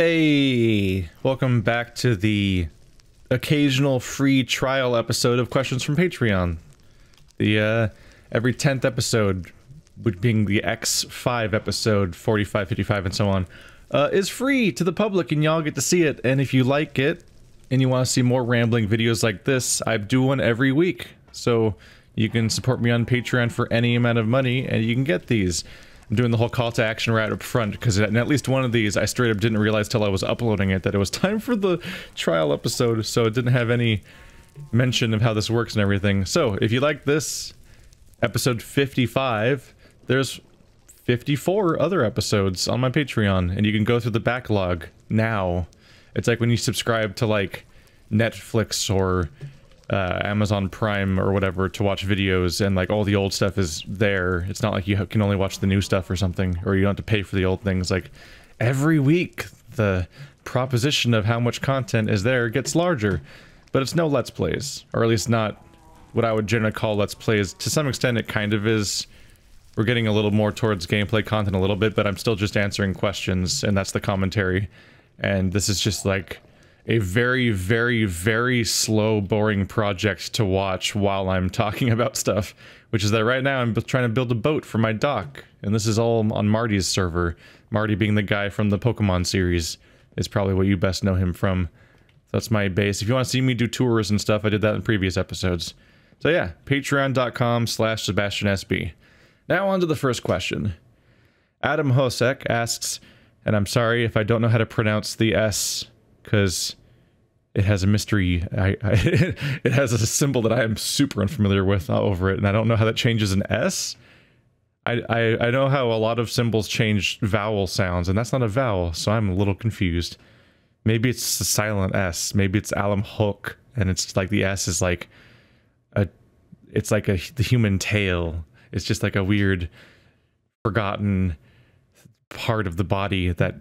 Hey, welcome back to the occasional free trial episode of Questions from Patreon. The uh, every 10th episode, which being the X5 episode, 45, 55, and so on, uh, is free to the public and y'all get to see it. And if you like it and you want to see more rambling videos like this, I do one every week. So you can support me on Patreon for any amount of money and you can get these. I'm doing the whole call to action right up front because in at least one of these, I straight up didn't realize till I was uploading it that it was time for the trial episode, so it didn't have any mention of how this works and everything. So if you like this episode 55, there's 54 other episodes on my Patreon, and you can go through the backlog now. It's like when you subscribe to like Netflix or uh, Amazon Prime or whatever to watch videos, and like all the old stuff is there. It's not like you can only watch the new stuff or something, or you don't have to pay for the old things. Like every week, the proposition of how much content is there gets larger, but it's no Let's Plays, or at least not what I would generally call Let's Plays. To some extent, it kind of is. We're getting a little more towards gameplay content a little bit, but I'm still just answering questions, and that's the commentary. And this is just like a very, very, very slow, boring project to watch while I'm talking about stuff, which is that right now I'm trying to build a boat for my dock, and this is all on Marty's server. Marty being the guy from the Pokemon series is probably what you best know him from. That's my base. If you want to see me do tours and stuff, I did that in previous episodes. So yeah, patreon.com slash SebastianSB. Now on to the first question. Adam Hosek asks, and I'm sorry if I don't know how to pronounce the S, because it has a mystery. I, I, it has a symbol that I am super unfamiliar with over it, and I don't know how that changes an S. I, I, I know how a lot of symbols change vowel sounds, and that's not a vowel, so I'm a little confused. Maybe it's a silent S. Maybe it's Alum Hook, and it's like the S is like a, it's like a the human tail. It's just like a weird, forgotten part of the body that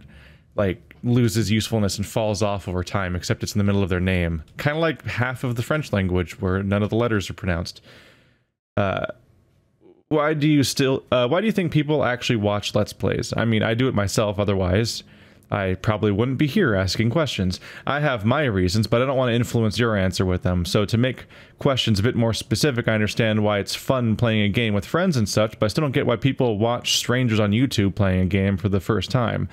like loses usefulness and falls off over time, except it's in the middle of their name. Kind of like half of the French language, where none of the letters are pronounced. Uh, why do you still? Uh, why do you think people actually watch Let's Plays? I mean, I do it myself. Otherwise, I probably wouldn't be here asking questions. I have my reasons, but I don't want to influence your answer with them. So to make questions a bit more specific, I understand why it's fun playing a game with friends and such, but I still don't get why people watch strangers on YouTube playing a game for the first time.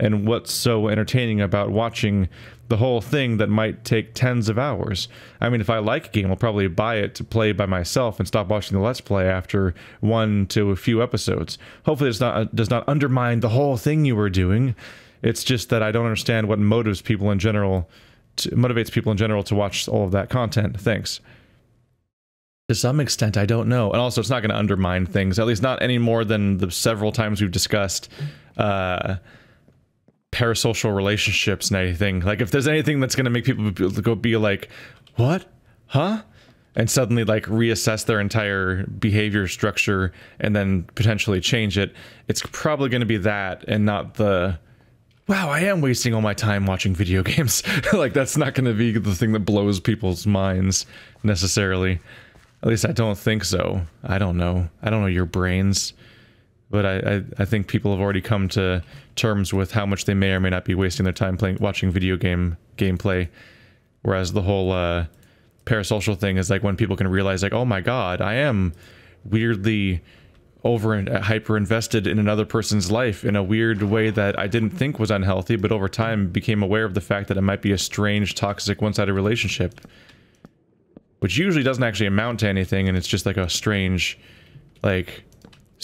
And what's so entertaining about watching the whole thing that might take tens of hours? I mean, if I like a game, I'll probably buy it to play by myself and stop watching the Let's Play after one to a few episodes. Hopefully, it's not does not undermine the whole thing you were doing. It's just that I don't understand what motives people in general to, motivates people in general to watch all of that content. Thanks. To some extent, I don't know. And also, it's not going to undermine things, at least not any more than the several times we've discussed. Uh, parasocial relationships and anything. Like if there's anything that's going to make people go be like, "What? Huh?" and suddenly like reassess their entire behavior structure and then potentially change it, it's probably going to be that and not the wow, I am wasting all my time watching video games. like that's not going to be the thing that blows people's minds necessarily. At least I don't think so. I don't know. I don't know your brains but I, I, I, think people have already come to terms with how much they may or may not be wasting their time playing watching video game gameplay. Whereas the whole uh, parasocial thing is like when people can realize like, oh my god, I am weirdly over and uh, hyper invested in another person's life in a weird way that I didn't think was unhealthy, but over time became aware of the fact that it might be a strange, toxic, one-sided relationship, which usually doesn't actually amount to anything, and it's just like a strange, like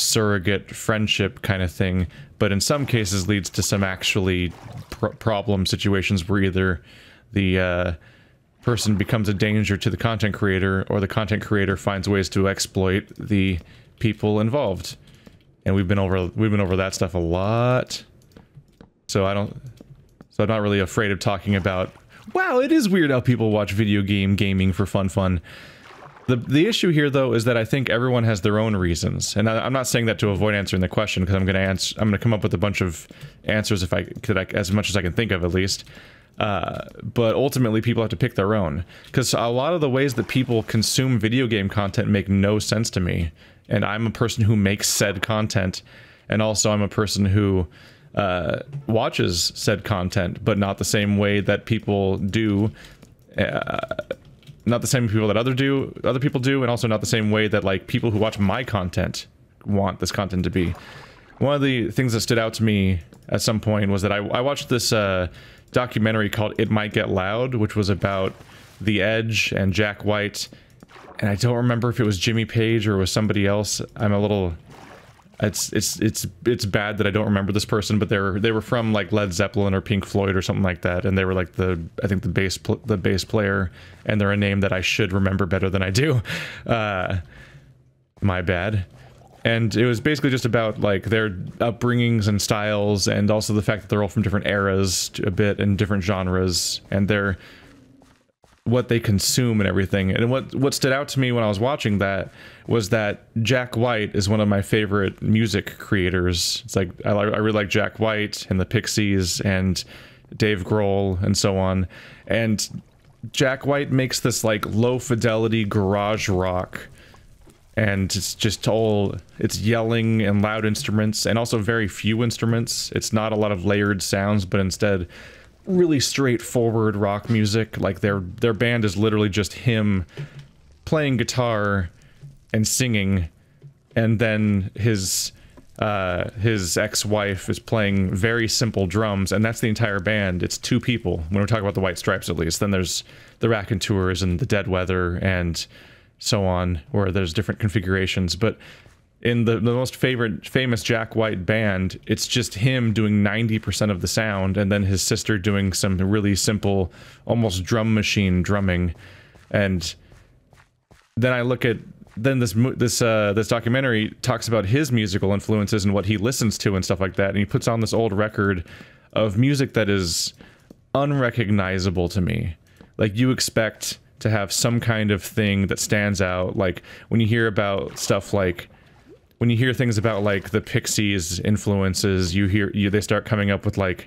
surrogate friendship kind of thing, but in some cases leads to some actually pr problem situations where either the uh, person becomes a danger to the content creator or the content creator finds ways to exploit the people involved. And we've been over we've been over that stuff a lot. So I don't so I'm not really afraid of talking about wow, it is weird how people watch video game gaming for fun fun. The, the issue here, though, is that I think everyone has their own reasons, and I, am not saying that to avoid answering the question because I'm going to answer. I'm going to come up with a bunch of answers if I could, I, as much as I can think of, at least. Uh, but ultimately, people have to pick their own because a lot of the ways that people consume video game content make no sense to me, and I'm a person who makes said content, and also I'm a person who uh, watches said content, but not the same way that people do. Uh, not the same people that other do other people do and also not the same way that like people who watch my content want this content to be one of the things that stood out to me at some point was that i, I watched this uh, documentary called it might get loud which was about the edge and jack white and i don't remember if it was jimmy page or was somebody else i'm a little it's it's it's it's bad that I don't remember this person, but they were they were from like Led Zeppelin or Pink Floyd or something like that, and they were like the I think the bass the bass player, and they're a name that I should remember better than I do. Uh, my bad. And it was basically just about like their upbringings and styles, and also the fact that they're all from different eras a bit and different genres, and they're what they consume and everything. And what what stood out to me when I was watching that was that Jack White is one of my favorite music creators. It's like I, I really like Jack White and the Pixies and Dave Grohl and so on. And Jack White makes this like low fidelity garage rock and it's just all it's yelling and loud instruments and also very few instruments. It's not a lot of layered sounds, but instead really straightforward rock music. Like their their band is literally just him playing guitar and singing, and then his uh, his ex-wife is playing very simple drums, and that's the entire band. It's two people when we talk about the White Stripes, at least. Then there's the Raconteurs and the Dead Weather and so on, where there's different configurations. But in the, the most favorite famous Jack White band, it's just him doing 90% of the sound and then his sister doing some really simple almost drum machine drumming and then I look at then this this uh, this documentary talks about his musical influences and what he listens to and stuff like that and he puts on this old record of music that is unrecognizable to me. Like you expect to have some kind of thing that stands out like when you hear about stuff like when you hear things about like the Pixies influences, you hear you they start coming up with like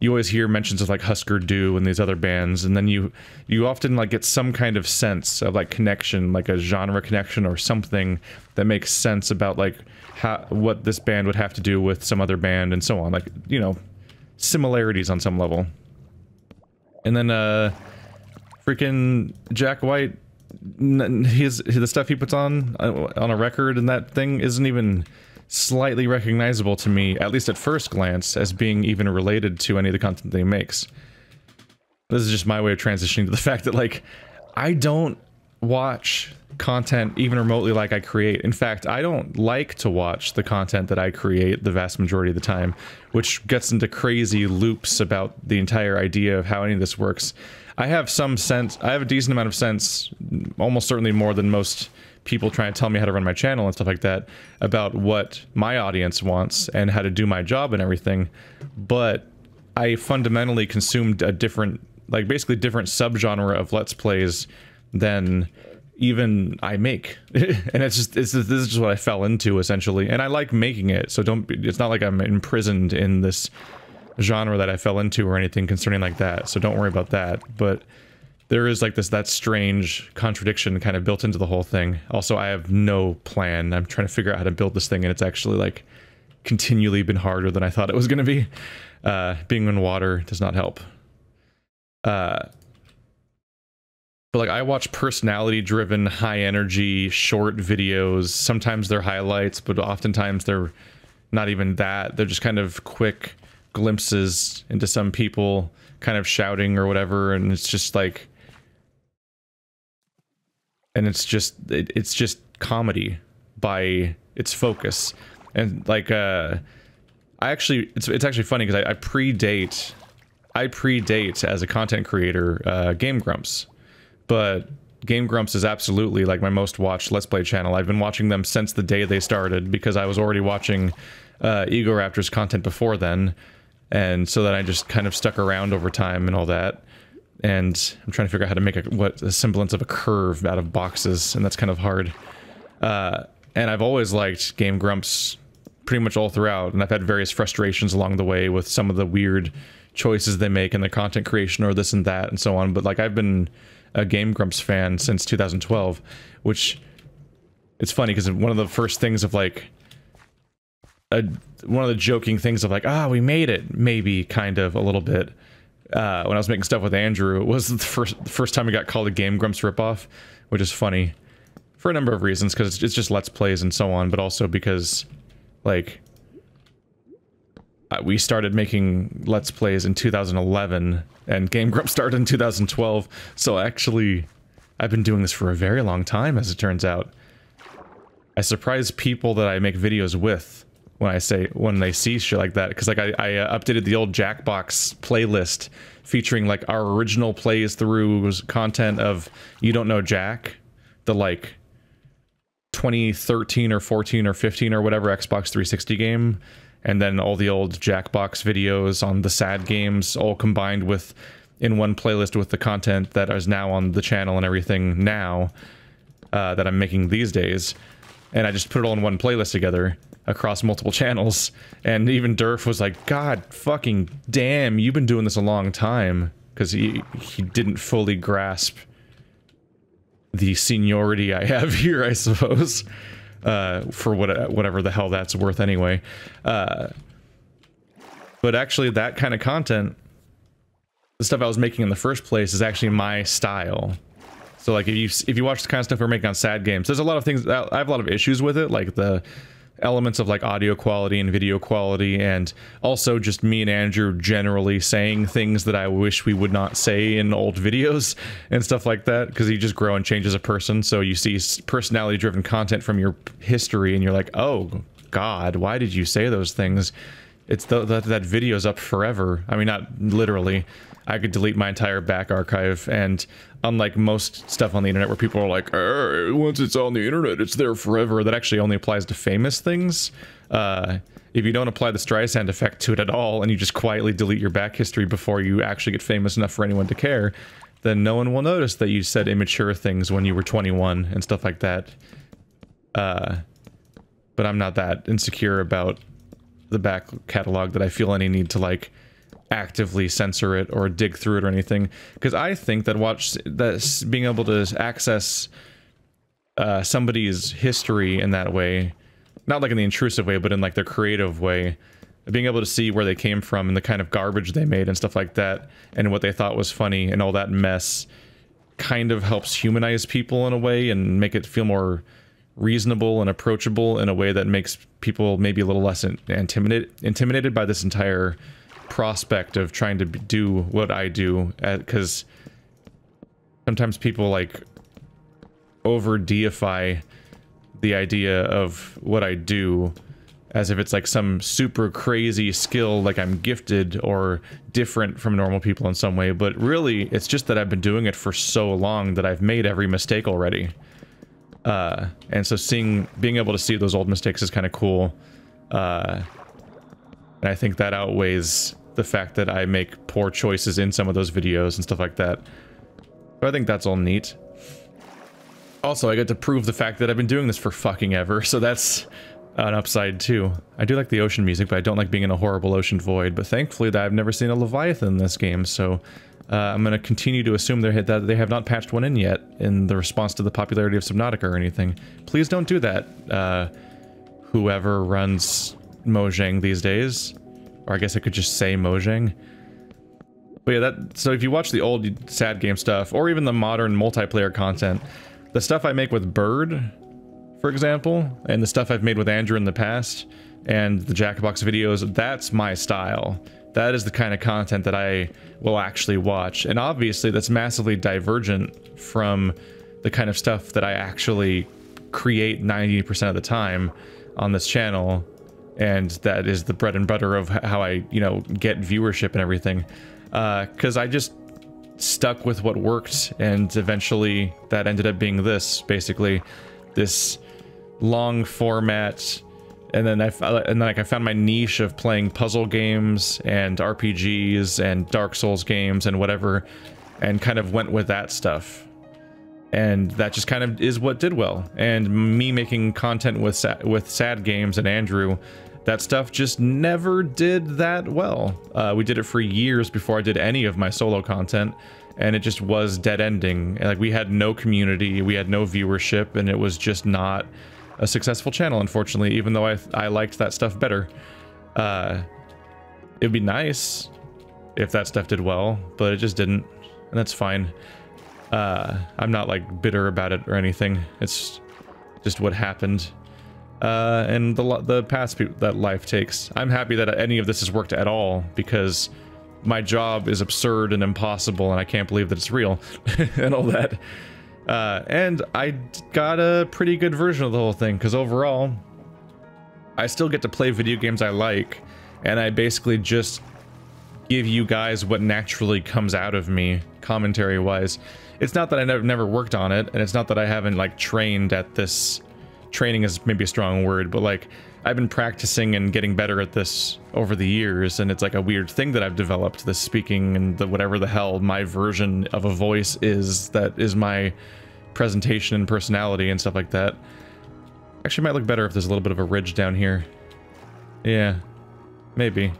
you always hear mentions of like Husker Du and these other bands, and then you you often like get some kind of sense of like connection, like a genre connection or something that makes sense about like how what this band would have to do with some other band and so on, like you know similarities on some level. And then uh, freaking Jack White his, the stuff he puts on uh, on a record and that thing isn't even slightly recognizable to me, at least at first glance, as being even related to any of the content that he makes. This is just my way of transitioning to the fact that like I don't watch content even remotely like I create. In fact, I don't like to watch the content that I create the vast majority of the time, which gets into crazy loops about the entire idea of how any of this works. I have some sense, I have a decent amount of sense, almost certainly more than most people trying to tell me how to run my channel and stuff like that, about what my audience wants and how to do my job and everything. But I fundamentally consumed a different, like basically different subgenre of Let's Plays than even I make. and it's just, it's, this is just what I fell into essentially. And I like making it. So don't, it's not like I'm imprisoned in this genre that I fell into or anything concerning like that. So don't worry about that. But there is like this that strange contradiction kind of built into the whole thing. Also, I have no plan. I'm trying to figure out how to build this thing, and it's actually like continually been harder than I thought it was going to be. Uh, being in water does not help. Uh, but like I watch personality driven, high energy, short videos. Sometimes they're highlights, but oftentimes they're not even that. They're just kind of quick glimpses into some people kind of shouting or whatever and it's just like and it's just it, it's just comedy by its focus and like uh i actually it's it's actually funny because I, I predate i predate as a content creator uh game grumps but Game Grumps is absolutely like my most watched Let's Play channel. I've been watching them since the day they started because I was already watching uh, Ego Raptor's content before then and so then I just kind of stuck around over time and all that. And I'm trying to figure out how to make a, what a semblance of a curve out of boxes, and that's kind of hard. Uh, and I've always liked Game Grumps pretty much all throughout, and I've had various frustrations along the way with some of the weird choices they make in the content creation or this and that and so on. But like I've been a Game Grumps fan since 2012, which it's funny because one of the first things of like a one of the joking things of like, ah, oh, we made it, maybe kind of a little bit. Uh, when I was making stuff with Andrew, it was the first the first time we got called a Game Grumps ripoff, which is funny for a number of reasons because it's, it's just let's plays and so on, but also because like we started making let's plays in 2011 and game grump started in 2012 so actually i've been doing this for a very long time as it turns out i surprise people that i make videos with when I say when they see shit like that because like I, I uh, updated the old Jackbox playlist featuring like our original plays through content of You Don't Know Jack, the like 2013 or 14 or 15 or whatever Xbox 360 game, and then all the old Jackbox videos on the sad games all combined with in one playlist with the content that is now on the channel and everything now uh, that I'm making these days. And I just put it all in one playlist together across multiple channels. And even Durf was like, God fucking damn, you've been doing this a long time. Because he, he didn't fully grasp the seniority I have here, I suppose. Uh, for what, whatever the hell that's worth anyway. Uh, but actually, that kind of content, the stuff I was making in the first place, is actually my style. So like if you if you watch the kind of stuff we're making on sad games, there's a lot of things I have a lot of issues with it, like the elements of like audio quality and video quality and also just me and Andrew generally saying things that I wish we would not say in old videos and stuff like that because you just grow and change as a person so you see personality driven content from your history and you're like oh god why did you say those things it's the, the, that video's up forever I mean not literally I could delete my entire back archive. And unlike most stuff on the internet where people are like, once it's on the internet, it's there forever, that actually only applies to famous things. Uh, if you don't apply the Streisand effect to it at all and you just quietly delete your back history before you actually get famous enough for anyone to care, then no one will notice that you said immature things when you were 21 and stuff like that. Uh, but I'm not that insecure about the back catalog that I feel any need to like actively censor it or dig through it or anything because I think that watch that being able to access uh, somebody's history in that way, not like in the intrusive way, but in like their creative way, being able to see where they came from and the kind of garbage they made and stuff like that, and what they thought was funny and all that mess, kind of helps humanize people in a way and make it feel more reasonable and approachable in a way that makes people maybe a little less intimidated intimidated by this entire prospect of trying to do what I do because sometimes people like over deify the idea of what I do as if it's like some super crazy skill like I'm gifted or different from normal people in some way but really it's just that I've been doing it for so long that I've made every mistake already uh, and so seeing being able to see those old mistakes is kind of cool uh, and I think that outweighs the fact that I make poor choices in some of those videos and stuff like that. But I think that's all neat. Also, I get to prove the fact that I've been doing this for fucking ever, so that's an upside too. I do like the ocean music, but I don't like being in a horrible ocean void, but thankfully that I've never seen a Leviathan in this game, so uh, I'm going to continue to assume that they have not patched one in yet in the response to the popularity of Subnautica or anything. Please don't do that, uh, whoever runs Mojang these days. Or I guess I could just say Mojang. But yeah, that so if you watch the old sad game stuff, or even the modern multiplayer content, the stuff I make with Bird, for example, and the stuff I've made with Andrew in the past, and the Jackbox videos, that's my style. That is the kind of content that I will actually watch. And obviously that's massively divergent from the kind of stuff that I actually create 90% of the time on this channel and that is the bread and butter of how I, you know, get viewership and everything. Because uh, I just stuck with what worked, and eventually that ended up being this, basically, this long format. And then I uh, and then like I found my niche of playing puzzle games and RPGs and Dark Souls games and whatever, and kind of went with that stuff and that just kind of is what did well. And me making content with sad, with sad games and Andrew, that stuff just never did that well. Uh, we did it for years before I did any of my solo content, and it just was dead ending. Like we had no community, we had no viewership, and it was just not a successful channel, unfortunately. Even though I I liked that stuff better. Uh, it'd be nice if that stuff did well, but it just didn't, and that's fine. Uh, I'm not like bitter about it or anything. It's just what happened. Uh, and the the path that life takes. I'm happy that any of this has worked at all because my job is absurd and impossible, and I can't believe that it's real and all that. Uh, and I got a pretty good version of the whole thing because overall, I still get to play video games I like, and I basically just give you guys what naturally comes out of me commentary wise it's not that I've never worked on it, and it's not that I haven't like trained at this. Training is maybe a strong word, but like I've been practicing and getting better at this over the years, and it's like a weird thing that I've developed. This speaking and the whatever the hell my version of a voice is that is my presentation and personality and stuff like that. Actually, might look better if there's a little bit of a ridge down here. Yeah, maybe.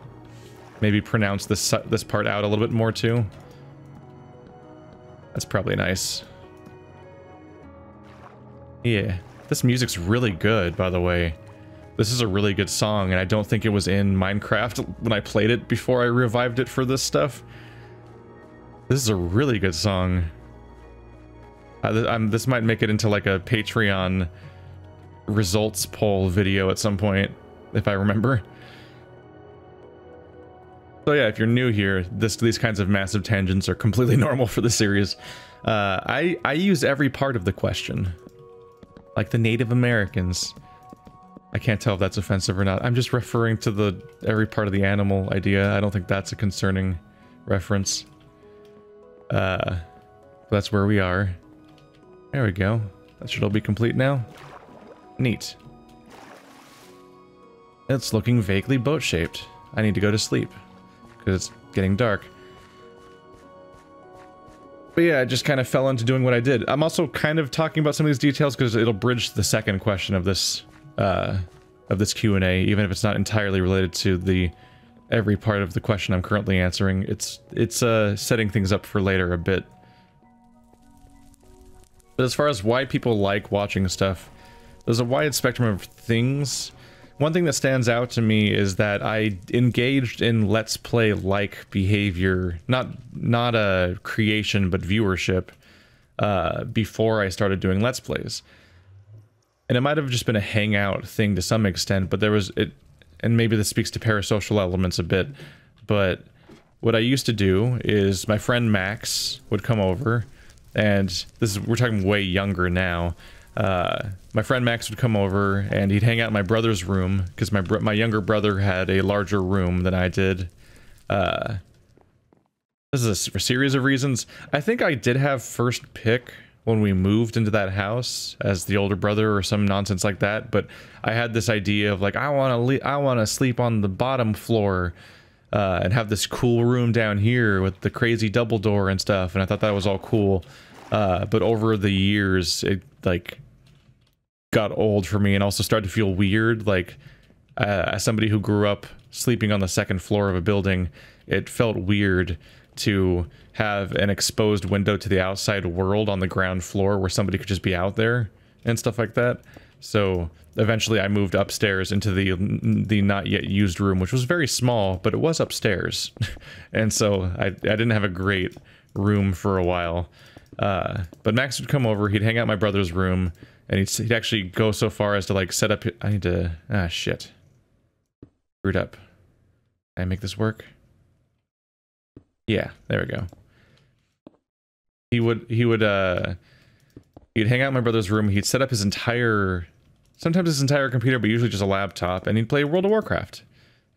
Maybe pronounce this this part out a little bit more too. That's probably nice. Yeah. This music's really good, by the way. This is a really good song, and I don't think it was in Minecraft when I played it before I revived it for this stuff. This is a really good song. Uh, um, this might make it into like a Patreon results poll video at some point, if I remember. So yeah, if you're new here, this these kinds of massive tangents are completely normal for the series. Uh, I I use every part of the question, like the Native Americans. I can't tell if that's offensive or not. I'm just referring to the every part of the animal idea. I don't think that's a concerning reference. Uh, that's where we are. There we go. That should all be complete now. Neat. It's looking vaguely boat-shaped. I need to go to sleep because it's getting dark. But yeah, I just kind of fell into doing what I did. I'm also kind of talking about some of these details because it'll bridge the second question of this uh, of this Q&A, even if it's not entirely related to the every part of the question I'm currently answering. It's it's uh, setting things up for later a bit. But as far as why people like watching stuff, there's a wide spectrum of things. One thing that stands out to me is that I engaged in let's play like behavior, not not a creation but viewership uh, before I started doing let's plays. And it might have just been a hangout thing to some extent, but there was it and maybe this speaks to parasocial elements a bit, but what I used to do is my friend Max would come over and this is we're talking way younger now uh, my friend Max would come over and he'd hang out in my brother's room because my my younger brother had a larger room than I did. Uh, this is a, series of reasons. I think I did have first pick when we moved into that house as the older brother or some nonsense like that. But I had this idea of like I want to I want to sleep on the bottom floor. Uh, and have this cool room down here with the crazy double door and stuff, and I thought that was all cool. Uh, but over the years, it like got old for me and also started to feel weird. Like, uh, as somebody who grew up sleeping on the second floor of a building, it felt weird to have an exposed window to the outside world on the ground floor where somebody could just be out there and stuff like that. So eventually I moved upstairs into the the not yet used room, which was very small, but it was upstairs. and so I, I didn't have a great room for a while. Uh, but Max would come over, he'd hang out my brother's room, and he'd, he'd actually go so far as to like set up. I need to. Ah, shit. Screwed up. Can I make this work? Yeah, there we go. He would, he would, uh, he'd hang out in my brother's room. He'd set up his entire, sometimes his entire computer, but usually just a laptop, and he'd play World of Warcraft.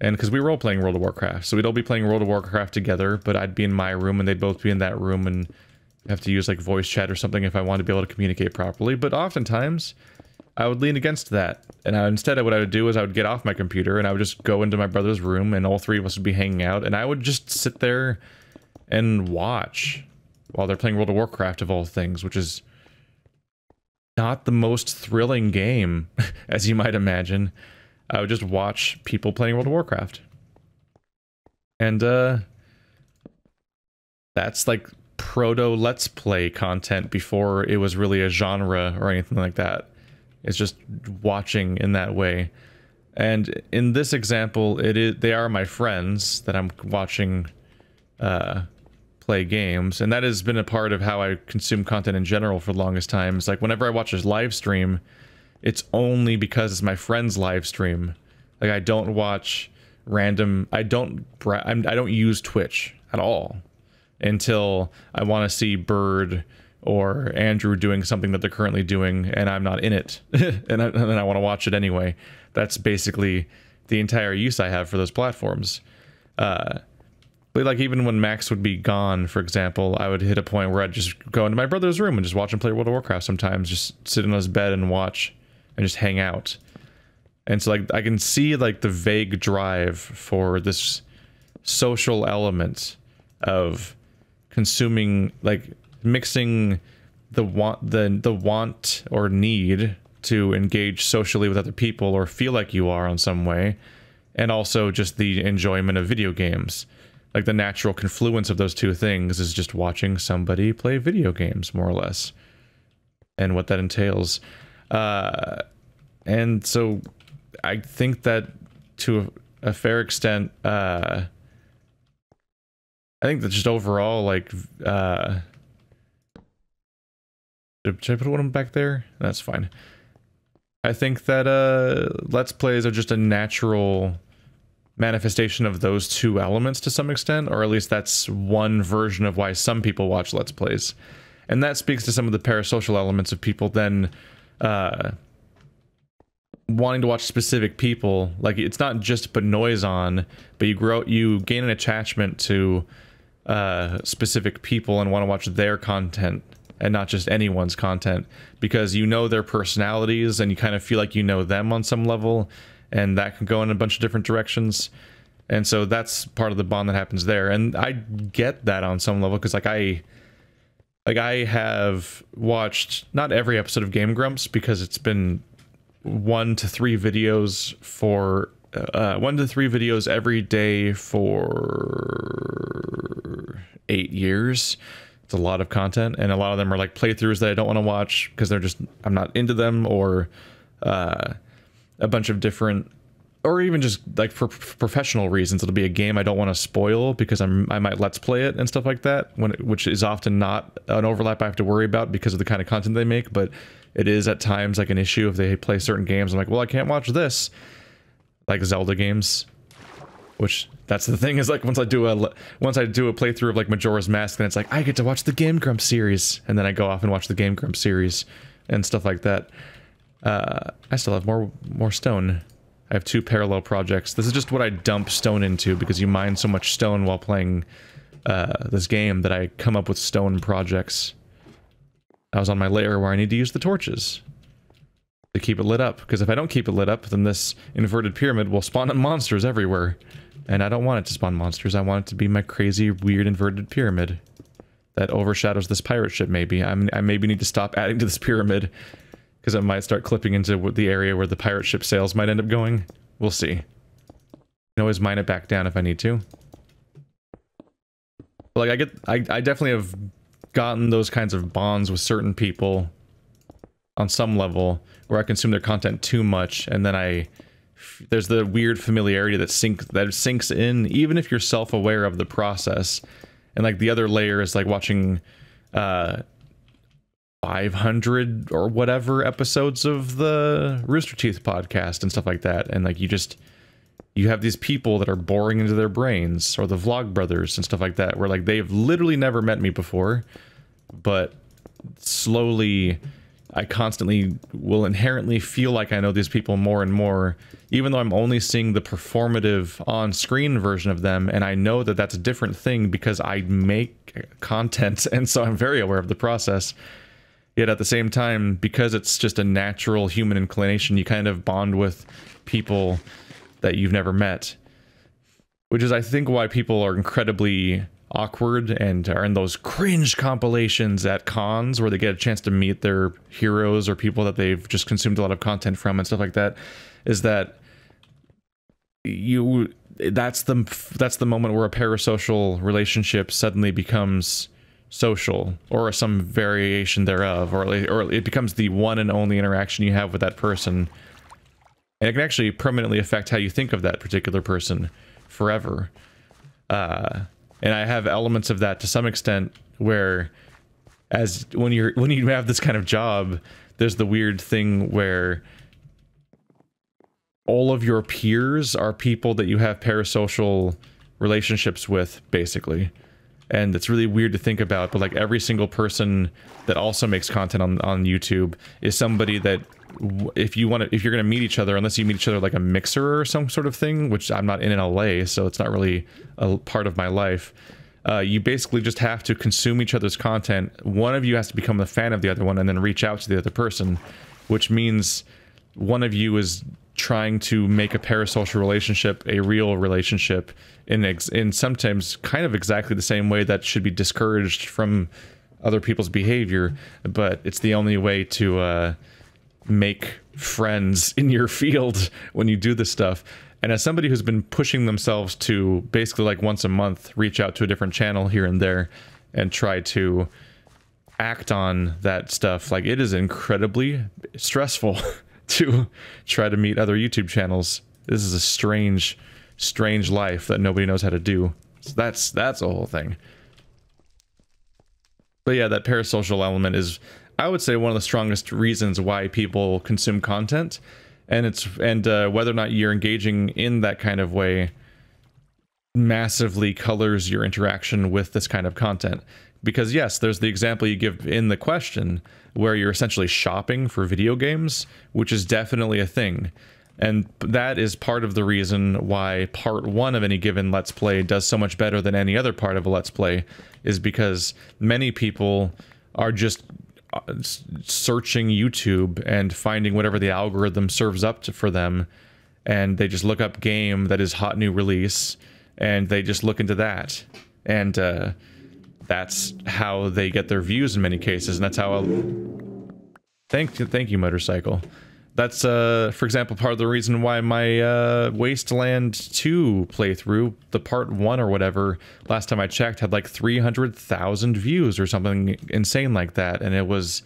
And because we were all playing World of Warcraft, so we'd all be playing World of Warcraft together, but I'd be in my room and they'd both be in that room, and have to use like voice chat or something if I want to be able to communicate properly. But oftentimes, I would lean against that. And I, instead, what I would do is I would get off my computer and I would just go into my brother's room, and all three of us would be hanging out, and I would just sit there and watch while they're playing World of Warcraft, of all things, which is not the most thrilling game, as you might imagine. I would just watch people playing World of Warcraft. And, uh, that's like proto let's play content before it was really a genre or anything like that. It's just watching in that way. And in this example, it is they are my friends that I'm watching uh, play games, and that has been a part of how I consume content in general for the longest time. It's like whenever I watch a live stream, it's only because it's my friend's live stream. Like I don't watch random. I don't. I don't use Twitch at all until I want to see Bird or Andrew doing something that they're currently doing and I'm not in it and, I, I want to watch it anyway. That's basically the entire use I have for those platforms. Uh, but like even when Max would be gone, for example, I would hit a point where I'd just go into my brother's room and just watch him play World of Warcraft sometimes, just sit in his bed and watch and just hang out. And so like I can see like the vague drive for this social element of consuming like mixing the want the the want or need to engage socially with other people or feel like you are in some way and also just the enjoyment of video games like the natural confluence of those two things is just watching somebody play video games more or less and what that entails uh, and so i think that to a fair extent uh, I think that just overall, like, uh, did, I put one of them back there? That's fine. I think that uh, Let's Plays are just a natural manifestation of those two elements to some extent, or at least that's one version of why some people watch Let's Plays. And that speaks to some of the parasocial elements of people then uh, wanting to watch specific people. Like, it's not just to put noise on, but you grow, you gain an attachment to uh, specific people and want to watch their content and not just anyone's content because you know their personalities and you kind of feel like you know them on some level and that can go in a bunch of different directions and so that's part of the bond that happens there and i get that on some level because like i like i have watched not every episode of game grumps because it's been one to three videos for uh, one to three videos every day for eight years. It's a lot of content, and a lot of them are like playthroughs that I don't want to watch because they're just I'm not into them, or uh, a bunch of different, or even just like for professional reasons. It'll be a game I don't want to spoil because I'm I might let's play it and stuff like that, when it, which is often not an overlap I have to worry about because of the kind of content they make, but it is at times like an issue if they play certain games. I'm like, well, I can't watch this like Zelda games. Which that's the thing is like once I do a once I do a playthrough of like Majora's Mask, then it's like I get to watch the Game Grump series, and then I go off and watch the Game Grump series and stuff like that. Uh, I still have more more stone. I have two parallel projects. This is just what I dump stone into because you mine so much stone while playing uh, this game that I come up with stone projects. I was on my layer where I need to use the torches to keep it lit up. Because if I don't keep it lit up, then this inverted pyramid will spawn monsters everywhere. And I don't want it to spawn monsters. I want it to be my crazy, weird inverted pyramid that overshadows this pirate ship, maybe. I'm, i maybe need to stop adding to this pyramid because it might start clipping into the area where the pirate ship sails might end up going. We'll see. I can always mine it back down if I need to. like, I get, I, I definitely have gotten those kinds of bonds with certain people on some level where I consume their content too much, and then I there's the weird familiarity that sinks that sinks in, even if you're self-aware of the process. And like the other layer is like watching uh 500 or whatever episodes of the Rooster Teeth podcast and stuff like that, and like you just you have these people that are boring into their brains, or the Vlogbrothers and stuff like that, where like they've literally never met me before, but slowly I constantly will inherently feel like I know these people more and more, even though I'm only seeing the performative on screen version of them. And I know that that's a different thing because I make content. And so I'm very aware of the process. Yet at the same time, because it's just a natural human inclination, you kind of bond with people that you've never met, which is, I think, why people are incredibly awkward and are in those cringe compilations at cons where they get a chance to meet their heroes or people that they've just consumed a lot of content from and stuff like that is that you that's the that's the moment where a parasocial relationship suddenly becomes social or some variation thereof or or it becomes the one and only interaction you have with that person and it can actually permanently affect how you think of that particular person forever uh, and I have elements of that to some extent where as when you're when you have this kind of job, there's the weird thing where all of your peers are people that you have parasocial relationships with basically. And it's really weird to think about, but like every single person that also makes content on, on YouTube is somebody that if you want to if you're going to meet each other unless you meet each other like a mixer or some sort of thing which i'm not in in la so it's not really a part of my life uh, you basically just have to consume each other's content one of you has to become a fan of the other one and then reach out to the other person which means one of you is trying to make a parasocial relationship a real relationship in in sometimes kind of exactly the same way that should be discouraged from other people's behavior but it's the only way to uh, make friends in your field when you do this stuff. And as somebody who's been pushing themselves to basically like once a month reach out to a different channel here and there and try to act on that stuff, like it is incredibly stressful to try to meet other YouTube channels. This is a strange, strange life that nobody knows how to do. So that's that's a whole thing. But yeah, that parasocial element is I would say one of the strongest reasons why people consume content, and it's and uh, whether or not you're engaging in that kind of way massively colors your interaction with this kind of content. Because yes, there's the example you give in the question where you're essentially shopping for video games, which is definitely a thing. And that is part of the reason why part one of any given Let's Play does so much better than any other part of a Let's Play, is because many people are just searching YouTube and finding whatever the algorithm serves up to, for them. And they just look up game that is hot new release and they just look into that. And uh, that's how they get their views in many cases. And that's how. I'll... Thank, thank you, motorcycle. That's, uh, for example, part of the reason why my uh, Wasteland 2 playthrough, the part 1 or whatever, last time I checked, had like 300,000 views or something insane like that. And it was,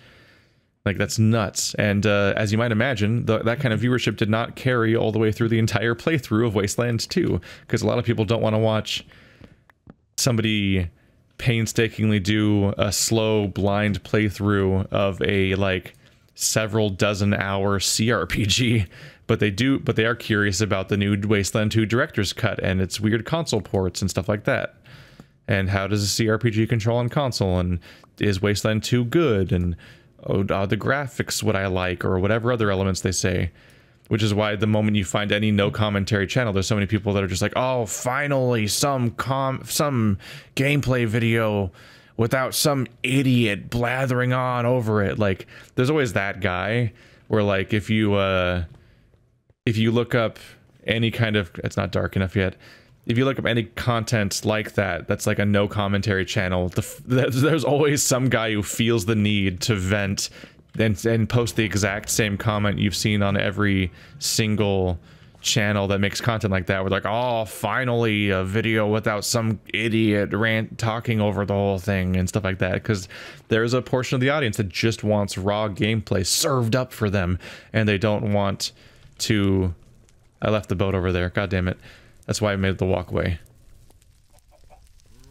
like, that's nuts. And uh, as you might imagine, the, that kind of viewership did not carry all the way through the entire playthrough of Wasteland 2, because a lot of people don't want to watch somebody painstakingly do a slow blind playthrough of a like several dozen hour CRPG, but they do but they are curious about the new Wasteland 2 director's cut and its weird console ports and stuff like that. And how does a CRPG control on console and is Wasteland 2 good and oh, are the graphics what I like or whatever other elements they say. Which is why the moment you find any no commentary channel, there's so many people that are just like, "Oh, finally some com some gameplay video without some idiot blathering on over it. Like, there's always that guy where, like, if you, uh, if you look up any kind of, it's not dark enough yet. If you look up any content like that, that's like a no commentary channel. The, there's always some guy who feels the need to vent and and post the exact same comment you've seen on every single channel that makes content like that. We're like, oh, finally a video without some idiot rant talking over the whole thing and stuff like that. Because there's a portion of the audience that just wants raw gameplay served up for them, and they don't want to. I left the boat over there. God damn it. That's why I made the walkway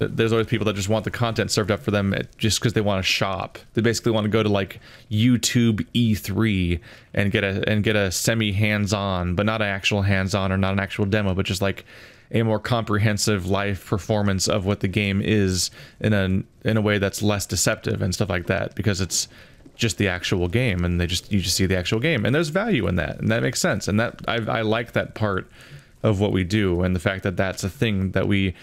there's always people that just want the content served up for them just because they want to shop. They basically want to go to like YouTube E3 and get a and get a semi hands-on, but not an actual hands-on or not an actual demo, but just like a more comprehensive live performance of what the game is in a in a way that's less deceptive and stuff like that because it's just the actual game and they just you just see the actual game and there's value in that and that makes sense and that I I like that part of what we do and the fact that that's a thing that we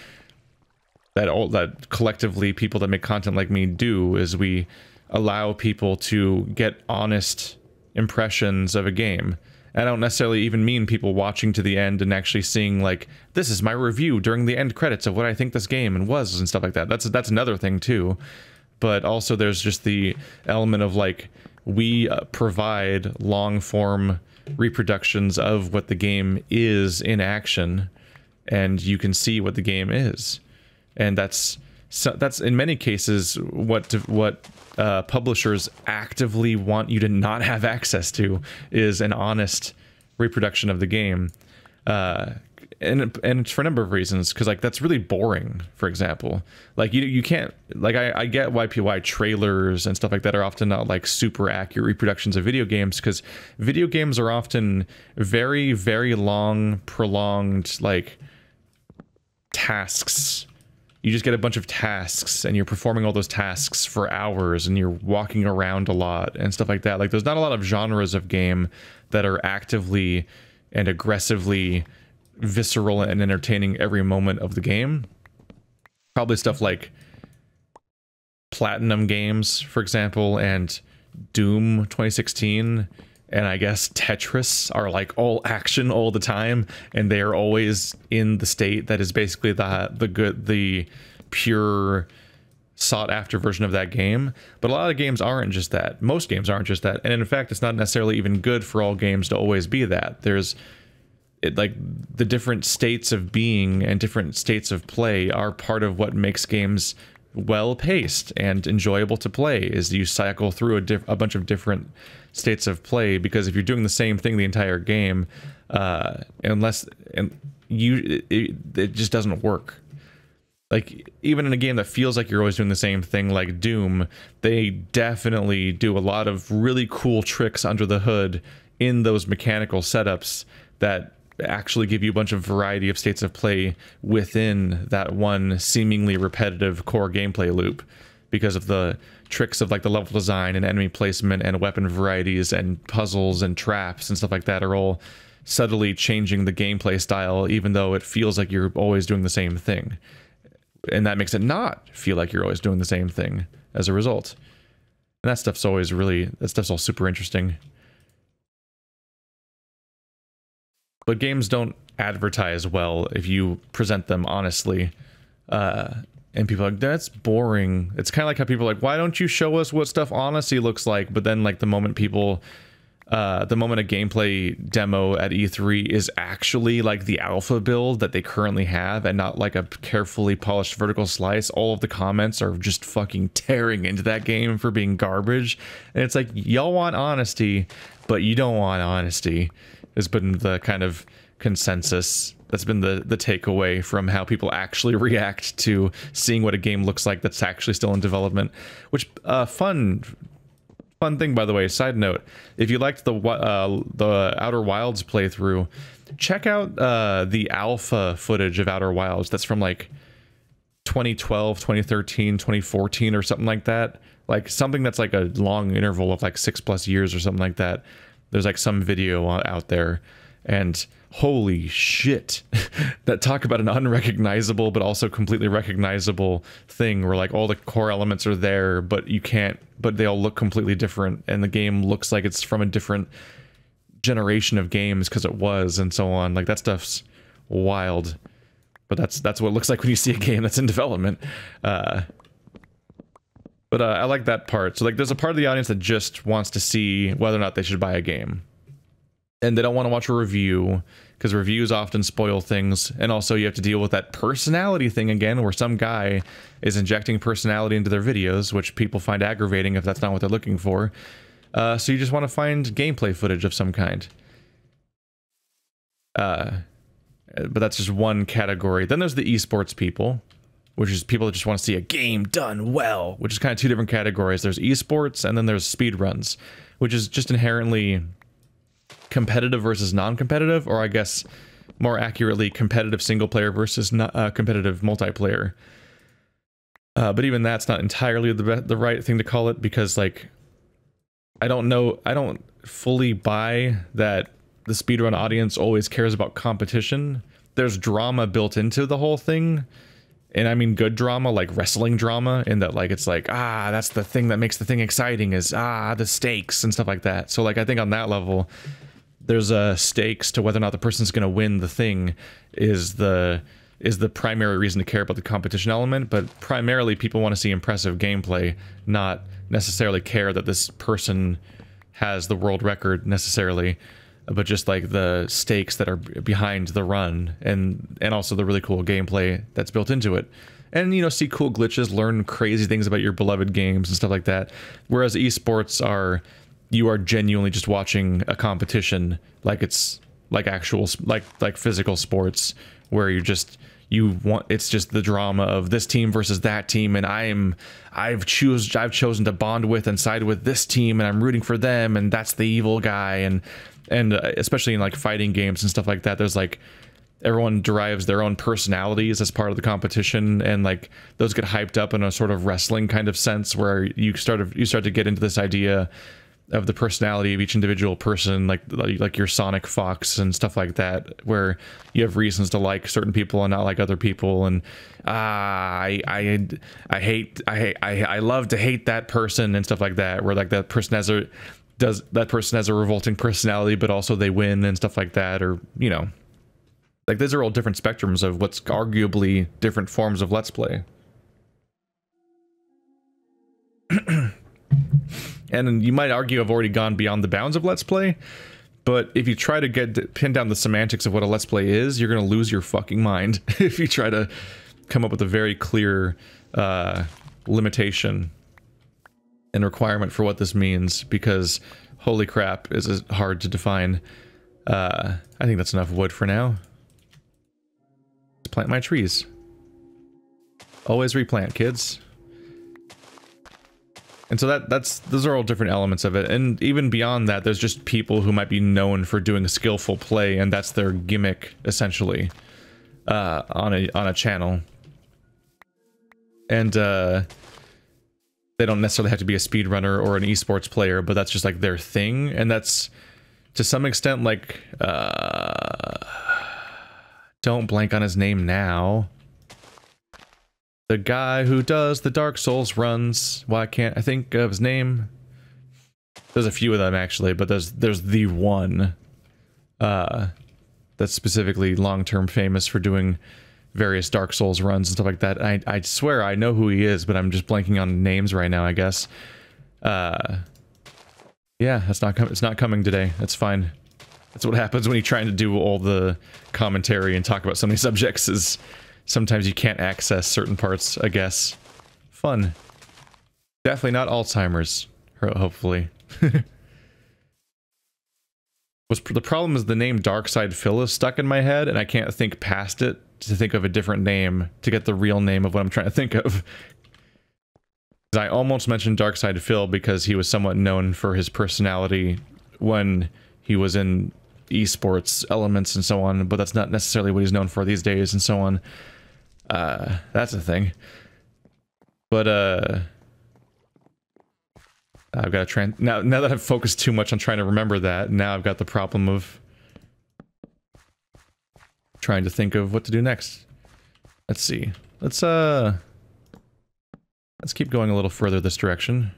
that all that collectively people that make content like me do is we allow people to get honest impressions of a game. I don't necessarily even mean people watching to the end and actually seeing like this is my review during the end credits of what I think this game and was and stuff like that. That's that's another thing too. But also there's just the element of like we uh, provide long form reproductions of what the game is in action and you can see what the game is and that's so that's in many cases what what uh, publishers actively want you to not have access to is an honest reproduction of the game, uh, and and for a number of reasons because like that's really boring. For example, like you you can't like I, I get why why trailers and stuff like that are often not like super accurate reproductions of video games because video games are often very very long prolonged like tasks you just get a bunch of tasks and you're performing all those tasks for hours and you're walking around a lot and stuff like that. Like there's not a lot of genres of game that are actively and aggressively visceral and entertaining every moment of the game. Probably stuff like platinum games, for example, and Doom 2016 and I guess Tetris are like all action all the time, and they are always in the state that is basically the the good the pure sought after version of that game. But a lot of games aren't just that. Most games aren't just that, and in fact, it's not necessarily even good for all games to always be that. There's it, like the different states of being and different states of play are part of what makes games well paced and enjoyable to play is you cycle through a, a bunch of different states of play because if you're doing the same thing the entire game, uh, unless and you it, it just doesn't work. Like even in a game that feels like you're always doing the same thing, like Doom, they definitely do a lot of really cool tricks under the hood in those mechanical setups that actually give you a bunch of variety of states of play within that one seemingly repetitive core gameplay loop because of the tricks of like the level design and enemy placement and weapon varieties and puzzles and traps and stuff like that are all subtly changing the gameplay style, even though it feels like you're always doing the same thing. And that makes it not feel like you're always doing the same thing as a result. And that stuff's always really, that stuff's all super interesting. But games don't advertise well if you present them honestly. Uh, and people are like that's boring it's kind of like how people are like why don't you show us what stuff honesty looks like but then like the moment people uh, the moment a gameplay demo at E3 is actually like the alpha build that they currently have and not like a carefully polished vertical slice, all of the comments are just fucking tearing into that game for being garbage. And it's like, y'all want honesty, but you don't want honesty, has been the kind of consensus that's been the the takeaway from how people actually react to seeing what a game looks like that's actually still in development. Which uh, fun fun thing by the way. Side note: if you liked the uh, the Outer Wilds playthrough, check out uh, the alpha footage of Outer Wilds. That's from like 2012, 2013, 2014, or something like that. Like something that's like a long interval of like six plus years or something like that. There's like some video out there, and holy shit that talk about an unrecognizable but also completely recognizable thing where like all the core elements are there but you can't but they all look completely different and the game looks like it's from a different generation of games because it was and so on like that stuff's wild but that's that's what it looks like when you see a game that's in development uh but uh, I like that part. So like, there's a part of the audience that just wants to see whether or not they should buy a game and they don't want to watch a review because reviews often spoil things. And also, you have to deal with that personality thing again, where some guy is injecting personality into their videos, which people find aggravating if that's not what they're looking for. Uh, so you just want to find gameplay footage of some kind. Uh, but that's just one category. Then there's the esports people, which is people that just want to see a game done well, which is kind of two different categories. There's esports and then there's speedruns, which is just inherently competitive versus non-competitive, or I guess more accurately, competitive single player versus not, uh, competitive multiplayer. Uh, but even that's not entirely the the right thing to call it because like I don't know, I don't fully buy that the speedrun audience always cares about competition. There's drama built into the whole thing. And I mean good drama, like wrestling drama, in that like it's like, ah, that's the thing that makes the thing exciting is ah the stakes and stuff like that. So like I think on that level, there's a stakes to whether or not the person's going to win the thing is the is the primary reason to care about the competition element, but primarily people want to see impressive gameplay, not necessarily care that this person has the world record necessarily, but just like the stakes that are behind the run and and also the really cool gameplay that's built into it. And you know, see cool glitches, learn crazy things about your beloved games and stuff like that. Whereas esports are you are genuinely just watching a competition like it's like actual like like physical sports where you just you want it's just the drama of this team versus that team and I am I've choose I've chosen to bond with and side with this team and I'm rooting for them and that's the evil guy and and uh, especially in like fighting games and stuff like that there's like everyone derives their own personalities as part of the competition and like those get hyped up in a sort of wrestling kind of sense where you start of you start to get into this idea of the personality of each individual person, like like your Sonic Fox and stuff like that, where you have reasons to like certain people and not like other people, and uh, I I I hate I I I love to hate that person and stuff like that, where like that person has a does that person has a revolting personality, but also they win and stuff like that, or you know, like these are all different spectrums of what's arguably different forms of Let's Play. and you might argue I've already gone beyond the bounds of Let's Play, but if you try to get pin down the semantics of what a Let's Play is, you're going to lose your fucking mind if you try to come up with a very clear uh, limitation and requirement for what this means, because holy crap, is it hard to define. Uh, I think that's enough wood for now. Let's plant my trees. Always replant, kids. And so that that's those are all different elements of it. And even beyond that, there's just people who might be known for doing skillful play, and that's their gimmick essentially uh, on a on a channel. And uh, they don't necessarily have to be a speedrunner or an esports player, but that's just like their thing, and that's to some extent like uh, don't blank on his name now. The guy who does the Dark Souls runs. Why can't I think of his name? There's a few of them actually, but there's there's the one uh, that's specifically long-term famous for doing various Dark Souls runs and stuff like that. I I swear I know who he is, but I'm just blanking on names right now. I guess. Uh, yeah, that's not it's not coming today. That's fine. That's what happens when you're trying to do all the commentary and talk about so many subjects. Is sometimes you can't access certain parts, I guess. Fun. Definitely not Alzheimer's, hopefully. Was the problem is the name Darkside Phil is stuck in my head, and I can't think past it to think of a different name to get the real name of what I'm trying to think of. I almost mentioned Darkside Phil because he was somewhat known for his personality when he was in esports elements and so on, but that's not necessarily what he's known for these days and so on. Uh, that's a thing. But uh, I've got to try. Now, now that I've focused too much on trying to remember that, now I've got the problem of trying to think of what to do next. Let's see. Let's uh, let's keep going a little further this direction.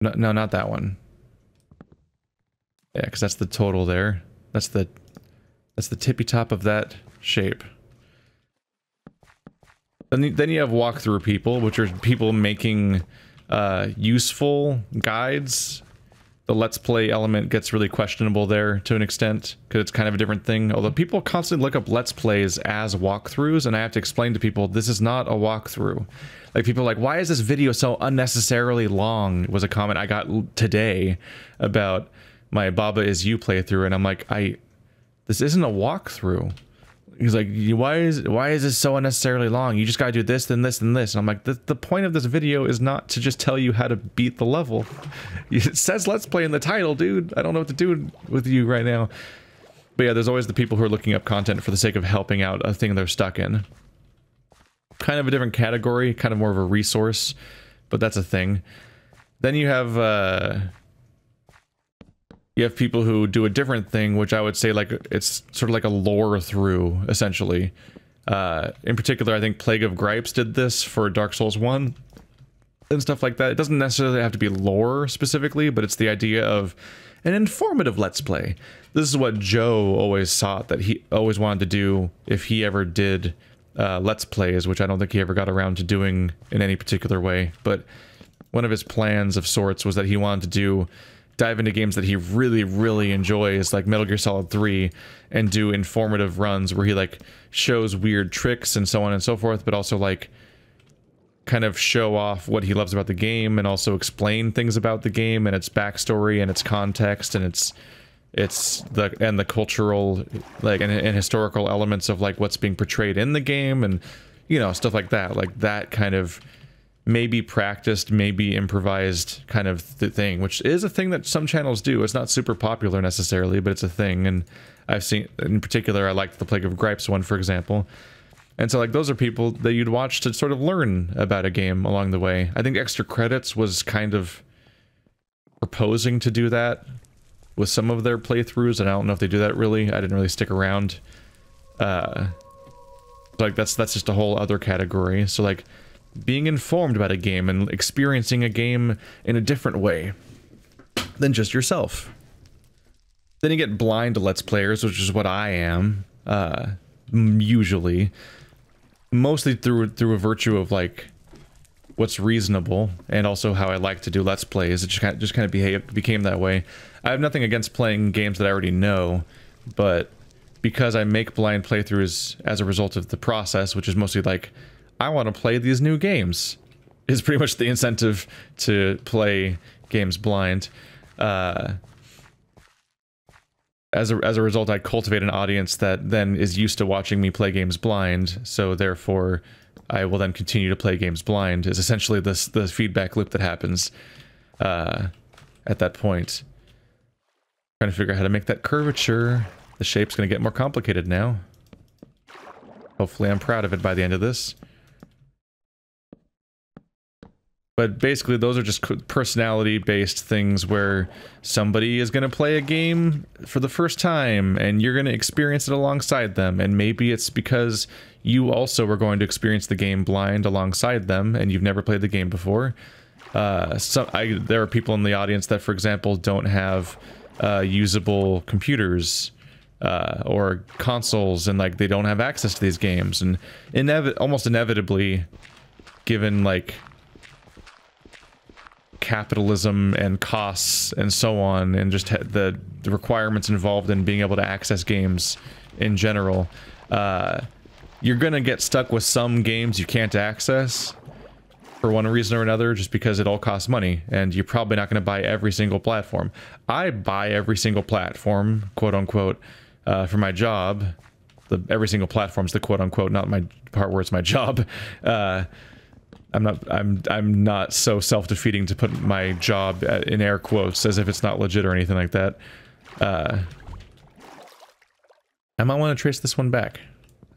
No, no, not that one. Yeah, because that's the total there. That's the that's the tippy top of that shape. Then, then you have walkthrough people, which are people making uh, useful guides. The Let's Play element gets really questionable there to an extent, because it's kind of a different thing. Although people constantly look up Let's Plays as walkthroughs, and I have to explain to people, this is not a walkthrough. Like, people are like, why is this video so unnecessarily long? Was a comment I got today about my Baba Is You playthrough, and I'm like, I... This isn't a walkthrough he's like, why is why is this so unnecessarily long? You just gotta do this, then this, then this. And I'm like, the, the point of this video is not to just tell you how to beat the level. It says let's play in the title, dude. I don't know what to do with you right now. But yeah, there's always the people who are looking up content for the sake of helping out a thing they're stuck in. Kind of a different category, kind of more of a resource, but that's a thing. Then you have uh you have people who do a different thing, which I would say like it's sort of like a lore through essentially. Uh, in particular, I think Plague of Gripes did this for Dark Souls 1 and stuff like that. It doesn't necessarily have to be lore specifically, but it's the idea of an informative let's play. This is what Joe always sought that he always wanted to do if he ever did uh, let's plays, which I don't think he ever got around to doing in any particular way. But one of his plans of sorts was that he wanted to do dive into games that he really really enjoys like metal gear solid 3 and do informative runs where he like shows weird tricks and so on and so forth but also like kind of show off what he loves about the game and also explain things about the game and its backstory and its context and its it's the and the cultural like and, and historical elements of like what's being portrayed in the game and you know stuff like that like that kind of maybe practiced, maybe improvised kind of th thing, which is a thing that some channels do. It's not super popular necessarily, but it's a thing. And I've seen, in particular, I liked the Plague of Gripes one, for example. And so, like, those are people that you'd watch to sort of learn about a game along the way. I think Extra Credits was kind of proposing to do that with some of their playthroughs, and I don't know if they do that really. I didn't really stick around. Uh, like, that's that's just a whole other category. So, like, being informed about a game and experiencing a game in a different way than just yourself. Then you get blind to Let's Players, which is what I am, uh, usually. Mostly through through a virtue of like what's reasonable and also how I like to do let's plays. It just kind of, just kind of behave, became that way. I have nothing against playing games that I already know, but because I make blind playthroughs as a result of the process, which is mostly like I want to play these new games. Is pretty much the incentive to play games blind. Uh, as a, as a result, I cultivate an audience that then is used to watching me play games blind. So therefore, I will then continue to play games blind. Is essentially this the feedback loop that happens uh, at that point. Trying to figure out how to make that curvature. The shape's going to get more complicated now. Hopefully, I'm proud of it by the end of this. But basically, those are just personality-based things where somebody is going to play a game for the first time, and you're going to experience it alongside them. And maybe it's because you also were going to experience the game blind alongside them, and you've never played the game before. Uh, so I, there are people in the audience that, for example, don't have uh, usable computers uh, or consoles, and like they don't have access to these games, and inevi almost inevitably, given like capitalism and costs and so on, and just the, the requirements involved in being able to access games in general, uh, you're gonna get stuck with some games you can't access for one reason or another just because it all costs money and you're probably not going to buy every single platform. I buy every single platform, quote unquote, uh, for my job. The, every single platform's the quote unquote, not my part where it's my job. Uh, I'm not I'm I'm not so self-defeating to put my job uh, in air quotes as if it's not legit or anything like that. Uh, I might want to trace this one back.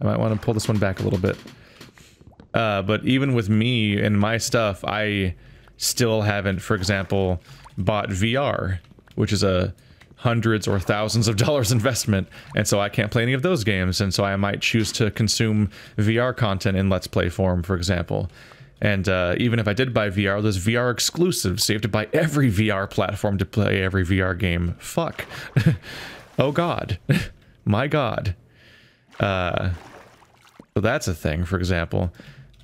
I might want to pull this one back a little bit. Uh, but even with me and my stuff, I still haven't, for example, bought VR, which is a hundreds or thousands of dollars investment, and so I can't play any of those games, and so I might choose to consume VR content in Let's Play form, for example. And uh, even if I did buy VR, there's VR exclusives, so you have to buy every VR platform to play every VR game. Fuck. oh god. My god. Uh, so that's a thing, for example.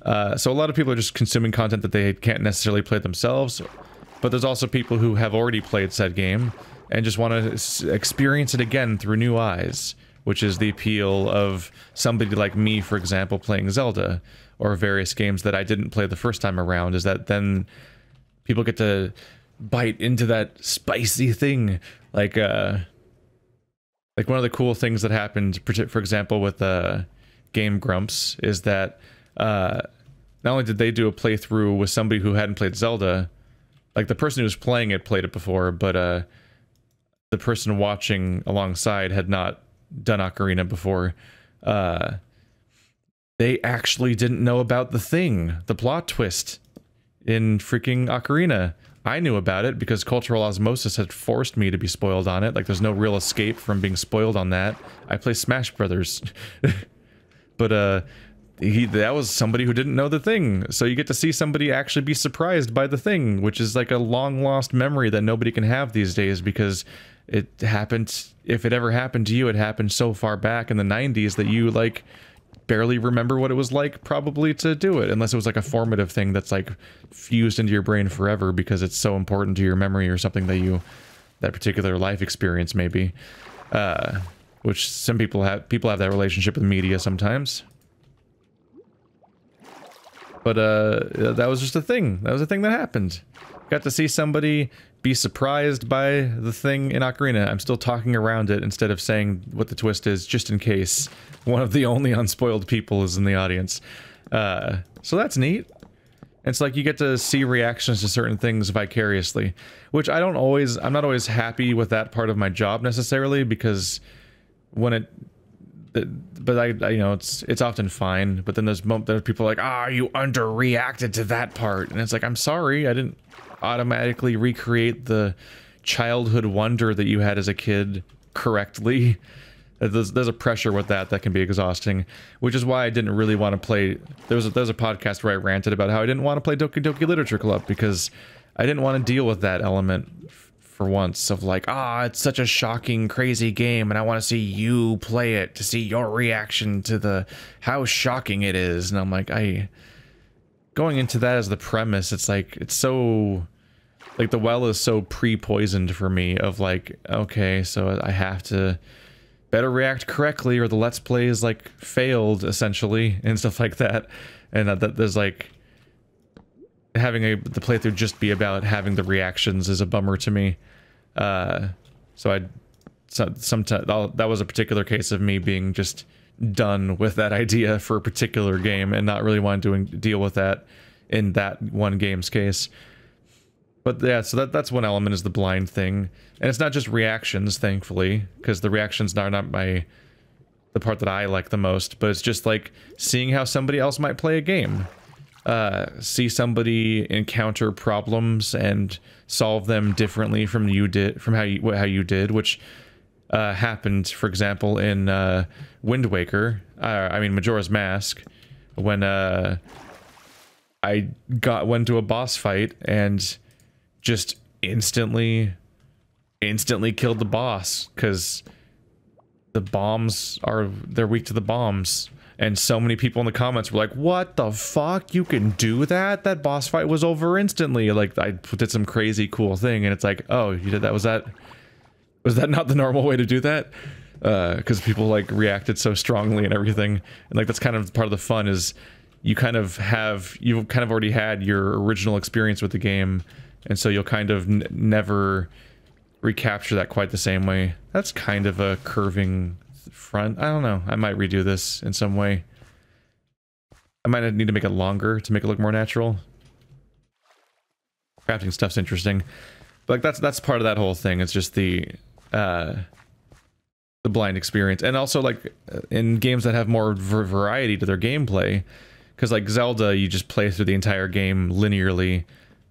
Uh, so a lot of people are just consuming content that they can't necessarily play themselves, but there's also people who have already played said game and just want to experience it again through new eyes, which is the appeal of somebody like me, for example, playing Zelda or various games that I didn't play the first time around is that then people get to bite into that spicy thing like uh like one of the cool things that happened for example with uh game grumps is that uh not only did they do a playthrough with somebody who hadn't played zelda like the person who was playing it played it before but uh the person watching alongside had not done ocarina before uh they actually didn't know about the thing, the plot twist in freaking Ocarina. I knew about it because cultural osmosis had forced me to be spoiled on it. Like, there's no real escape from being spoiled on that. I play Smash Brothers. but, uh, he, that was somebody who didn't know the thing. So you get to see somebody actually be surprised by the thing, which is like a long lost memory that nobody can have these days because it happened, if it ever happened to you, it happened so far back in the 90s that you, like, barely remember what it was like probably to do it unless it was like a formative thing that's like fused into your brain forever because it's so important to your memory or something that you that particular life experience maybe uh, which some people have people have that relationship with media sometimes but uh, that was just a thing that was a thing that happened got to see somebody be surprised by the thing in Ocarina. I'm still talking around it instead of saying what the twist is, just in case one of the only unspoiled people is in the audience. Uh, so that's neat. It's like you get to see reactions to certain things vicariously, which I don't always, I'm not always happy with that part of my job necessarily because when it, but I, I you know, it's it's often fine. But then there's, there's people like, ah, you underreacted to that part. And it's like, I'm sorry, I didn't, automatically recreate the childhood wonder that you had as a kid correctly. There's, there's, a pressure with that that can be exhausting, which is why I didn't really want to play. There was a, there was a podcast where I ranted about how I didn't want to play Doki Doki Literature Club because I didn't want to deal with that element for once of like, ah, it's such a shocking, crazy game, and I want to see you play it to see your reaction to the how shocking it is. And I'm like, I going into that as the premise, it's like, it's so... Like, the well is so pre-poisoned for me of like, okay, so I have to better react correctly or the Let's Play is like failed, essentially, and stuff like that. And that, that there's like... Having a the playthrough just be about having the reactions is a bummer to me. Uh, so I... So, sometimes that was a particular case of me being just done with that idea for a particular game and not really wanting to deal with that in that one game's case. But yeah, so that that's one element is the blind thing, and it's not just reactions, thankfully, because the reactions are not my the part that I like the most. But it's just like seeing how somebody else might play a game, uh, see somebody encounter problems and solve them differently from you did from how you how you did, which uh, happened, for example, in uh, Wind Waker, uh, I mean Majora's Mask, when uh, I got went to a boss fight and just instantly, instantly killed the boss because the bombs are they're weak to the bombs. And so many people in the comments were like, what the fuck? You can do that? That boss fight was over instantly. Like, I did some crazy cool thing. And it's like, oh, you did that? Was that was that not the normal way to do that? Because uh, people like reacted so strongly and everything, and like that's kind of part of the fun is you kind of have you've kind of already had your original experience with the game, and so you'll kind of n- never recapture that quite the same way. That's kind of a curving front. I don't know. I might redo this in some way. I might need to make it longer to make it look more natural. Crafting stuff's interesting. But like that's that's part of that whole thing. It's just the uh, the blind experience, and also like uh, in games that have more variety to their gameplay, because like Zelda, you just play through the entire game linearly,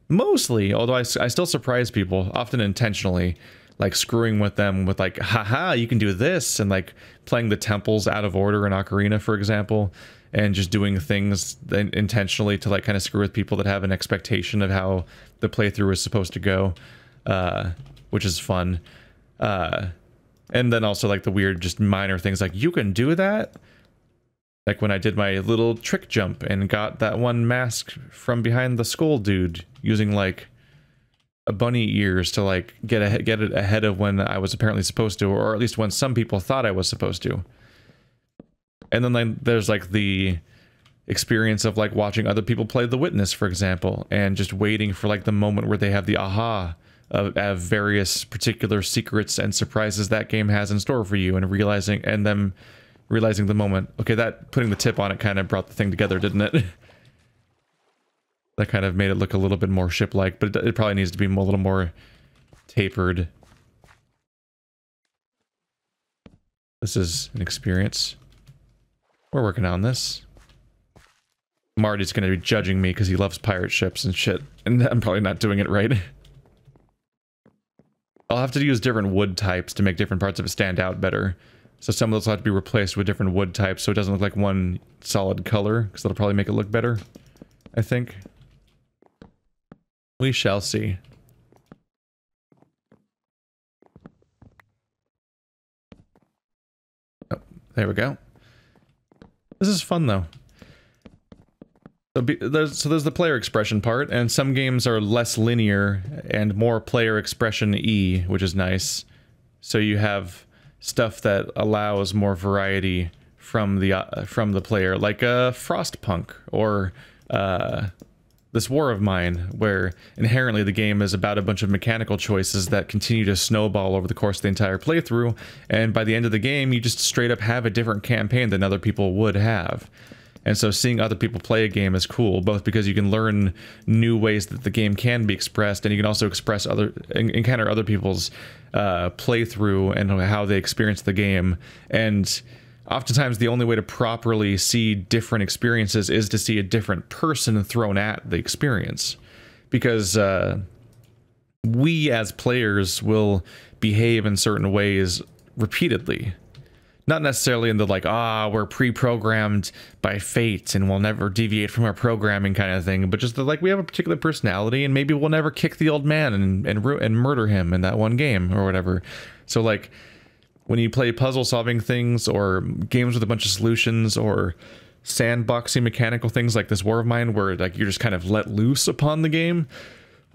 mostly. Although I, I still surprise people, often intentionally, like screwing with them with like, haha, you can do this, and like playing the temples out of order in Ocarina, for example, and just doing things intentionally to like kind of screw with people that have an expectation of how the playthrough is supposed to go, uh, which is fun. Uh, and then also like the weird, just minor things like you can do that. Like when I did my little trick jump and got that one mask from behind the skull dude using like a bunny ears to like get a, get it ahead of when I was apparently supposed to, or at least when some people thought I was supposed to. And then like, there's like the experience of like watching other people play The Witness, for example, and just waiting for like the moment where they have the aha of, of various particular secrets and surprises that game has in store for you and realizing and them realizing the moment. Okay, that putting the tip on it kind of brought the thing together, didn't it? that kind of made it look a little bit more ship-like, but it, it, probably needs to be a little more tapered. This is an experience. We're working on this. Marty's going to be judging me because he loves pirate ships and shit, and I'm probably not doing it right. I'll have to use different wood types to make different parts of it stand out better. So some of those will have to be replaced with different wood types so it doesn't look like one solid color, because that'll probably make it look better, I think. We shall see. Oh, there we go. This is fun, though. So, be, there's, so there's the player expression part, and some games are less linear and more player expression e, which is nice. So you have stuff that allows more variety from the uh, from the player, like a uh, Frostpunk or uh, this War of Mine, where inherently the game is about a bunch of mechanical choices that continue to snowball over the course of the entire playthrough, and by the end of the game, you just straight up have a different campaign than other people would have. And so seeing other people play a game is cool, both because you can learn new ways that the game can be expressed, and you can also express other encounter other people's uh, playthrough and how they experience the game. And oftentimes, the only way to properly see different experiences is to see a different person thrown at the experience, because. Uh, we as players will behave in certain ways repeatedly not necessarily in the like ah we're pre-programmed by fate and we'll never deviate from our programming kind of thing but just the, like we have a particular personality and maybe we'll never kick the old man and and, and murder him in that one game or whatever so like when you play puzzle solving things or games with a bunch of solutions or sandboxy mechanical things like this war of mine where like you're just kind of let loose upon the game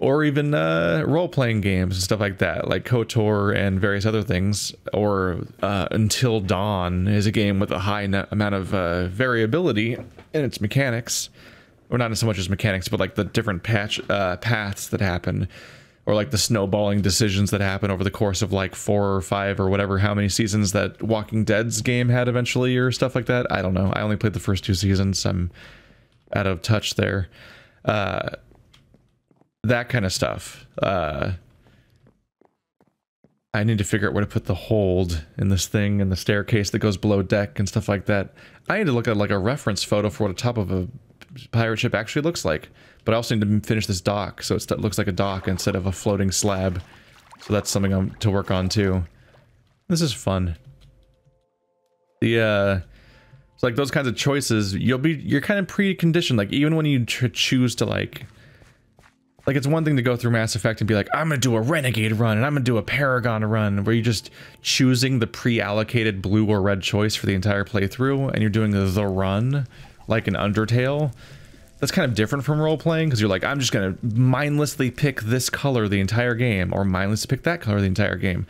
or even uh, role playing games and stuff like that, like KOTOR and various other things. Or uh, Until Dawn is a game with a high amount of uh, variability in its mechanics, or not so much as mechanics, but like the different patch uh, paths that happen, or like the snowballing decisions that happen over the course of like four or five or whatever how many seasons that Walking Dead's game had eventually, or stuff like that. I don't know. I only played the first two seasons. I'm out of touch there uh, that kind of stuff. Uh, I need to figure out where to put the hold in this thing and the staircase that goes below deck and stuff like that. I need to look at like a reference photo for what the top of a pirate ship actually looks like. But I also need to finish this dock so it looks like a dock instead of a floating slab. So that's something I'm to work on too. This is fun. The uh, like those kinds of choices, you'll be you're kind of preconditioned. Like even when you choose to like like it's one thing to go through Mass Effect and be like, I'm gonna do a Renegade run and I'm gonna do a Paragon run, where you're just choosing the pre-allocated blue or red choice for the entire playthrough, and you're doing the run, like an Undertale. That's kind of different from role playing because you're like, I'm just gonna mindlessly pick this color the entire game, or mindlessly pick that color the entire game.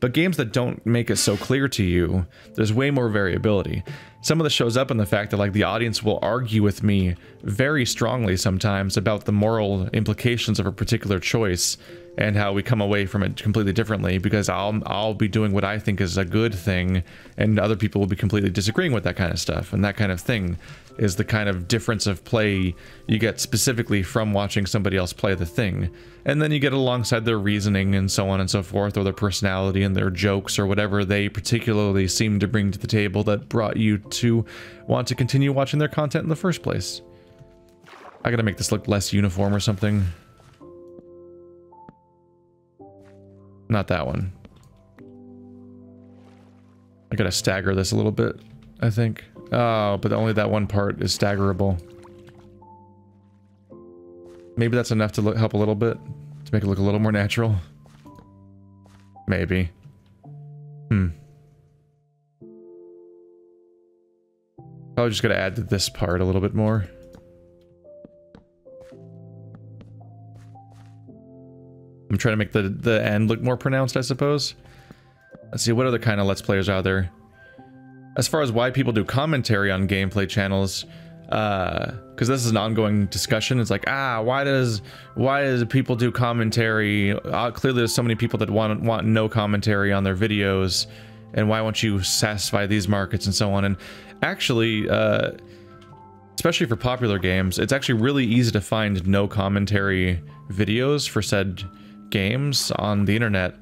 But games that don't make it so clear to you, there's way more variability. Some of this shows up in the fact that like the audience will argue with me very strongly sometimes about the moral implications of a particular choice and how we come away from it completely differently because I'll I'll be doing what I think is a good thing and other people will be completely disagreeing with that kind of stuff and that kind of thing is the kind of difference of play you get specifically from watching somebody else play the thing. And then you get alongside their reasoning and so on and so forth, or their personality and their jokes, or whatever they particularly seem to bring to the table that brought you to want to continue watching their content in the first place. I gotta make this look less uniform or something. Not that one. I gotta stagger this a little bit, I think. Oh, but only that one part is staggerable. Maybe that's enough to look, help a little bit, to make it look a little more natural. Maybe. Hmm. Probably just gonna add to this part a little bit more. I'm trying to make the, the end look more pronounced, I suppose. Let's see, what other kind of Let's Players are there? as far as why people do commentary on gameplay channels, because uh, this is an ongoing discussion. It's like, ah, why does why does people do commentary? Uh, clearly, there's so many people that want want no commentary on their videos, and why won't you satisfy these markets and so on? And actually, uh, especially for popular games, it's actually really easy to find no commentary videos for said games on the internet.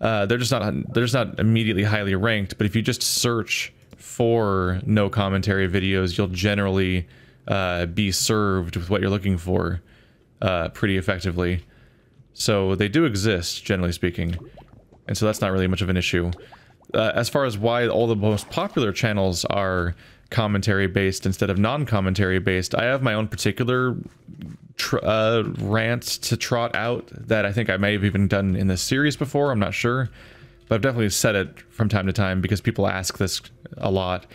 Uh, they're just not they're just not immediately highly ranked, but if you just search for no commentary videos, you'll generally uh, be served with what you're looking for uh, pretty effectively. So they do exist, generally speaking. And so that's not really much of an issue. Uh, as far as why all the most popular channels are commentary based instead of non-commentary based, I have my own particular uh, to trot out that I think I may have even done in this series before. I'm not sure but I've definitely said it from time to time because people ask this a lot.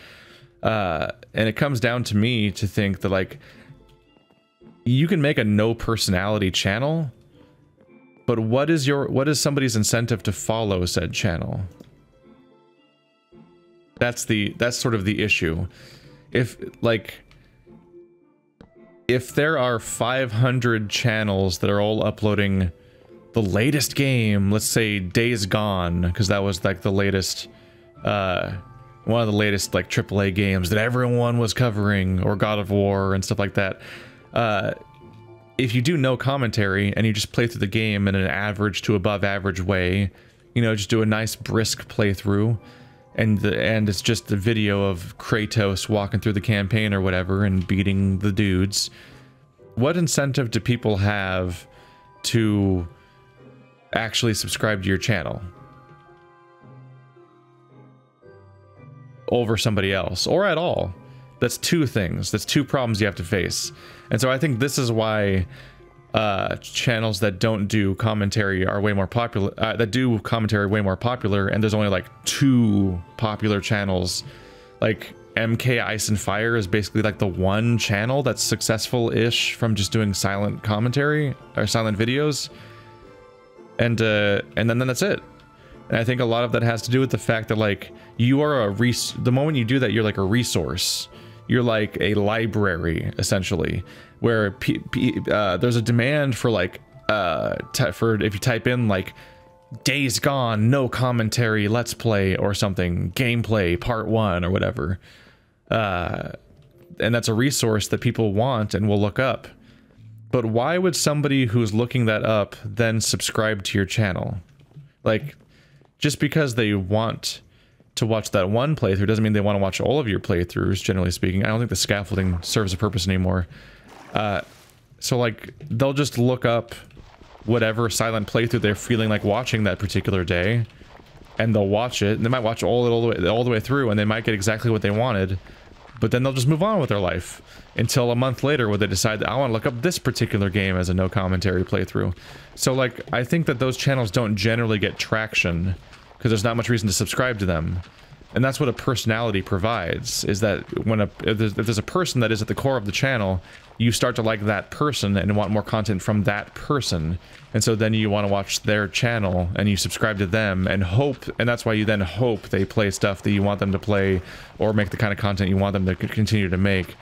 Uh, and it comes down to me to think that like you can make a no personality channel, but what is your what is somebody's incentive to follow said channel? That's the that's sort of the issue. If like if there are 500 channels that are all uploading the latest game, let's say Days Gone, because that was like the latest, uh, one of the latest like AAA games that everyone was covering, or God of War and stuff like that. Uh, if you do no commentary and you just play through the game in an average to above average way, you know, just do a nice brisk playthrough, and the and it's just the video of Kratos walking through the campaign or whatever and beating the dudes. What incentive do people have to actually subscribe to your channel over somebody else or at all. That's two things. That's two problems you have to face. And so I think this is why uh, channels that don't do commentary are way more popular, uh, that do commentary way more popular, and there's only like two popular channels. Like MK Ice and Fire is basically like the one channel that's successful-ish from just doing silent commentary or silent videos and uh, and then, then that's it. And I think a lot of that has to do with the fact that like you are a res the moment you do that, you're like a resource. You're like a library essentially, where uh, there's a demand for like uh, for if you type in like days gone, no commentary, let's play or something, gameplay part one or whatever. Uh, and that's a resource that people want and will look up. But why would somebody who's looking that up then subscribe to your channel? Like, just because they want to watch that one playthrough doesn't mean they want to watch all of your playthroughs, generally speaking. I don't think the scaffolding serves a purpose anymore. Uh, so, like, they'll just look up whatever silent playthrough they're feeling like watching that particular day, and they'll watch it, and they might watch all, all the way all the way through, and they might get exactly what they wanted, but then they'll just move on with their life until a month later where they decide that I want to look up this particular game as a no commentary playthrough. So like I think that those channels don't generally get traction because there's not much reason to subscribe to them. And that's what a personality provides is that when a if there's, if there's a person that is at the core of the channel, you start to like that person and want more content from that person. And so then you want to watch their channel and you subscribe to them and hope, and that's why you then hope they play stuff that you want them to play or make the kind of content you want them to continue to make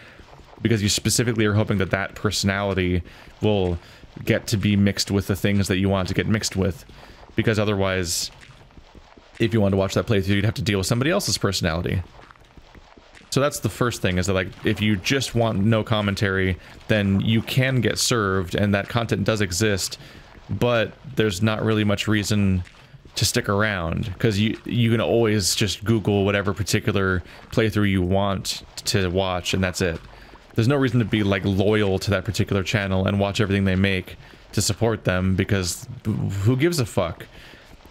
because you specifically are hoping that that personality will get to be mixed with the things that you want to get mixed with because otherwise if you wanted to watch that playthrough you'd have to deal with somebody else's personality so that's the first thing is that like if you just want no commentary then you can get served and that content does exist but there's not really much reason to stick around because you you can always just google whatever particular playthrough you want to watch and that's it there's no reason to be like loyal to that particular channel and watch everything they make to support them because who gives a fuck?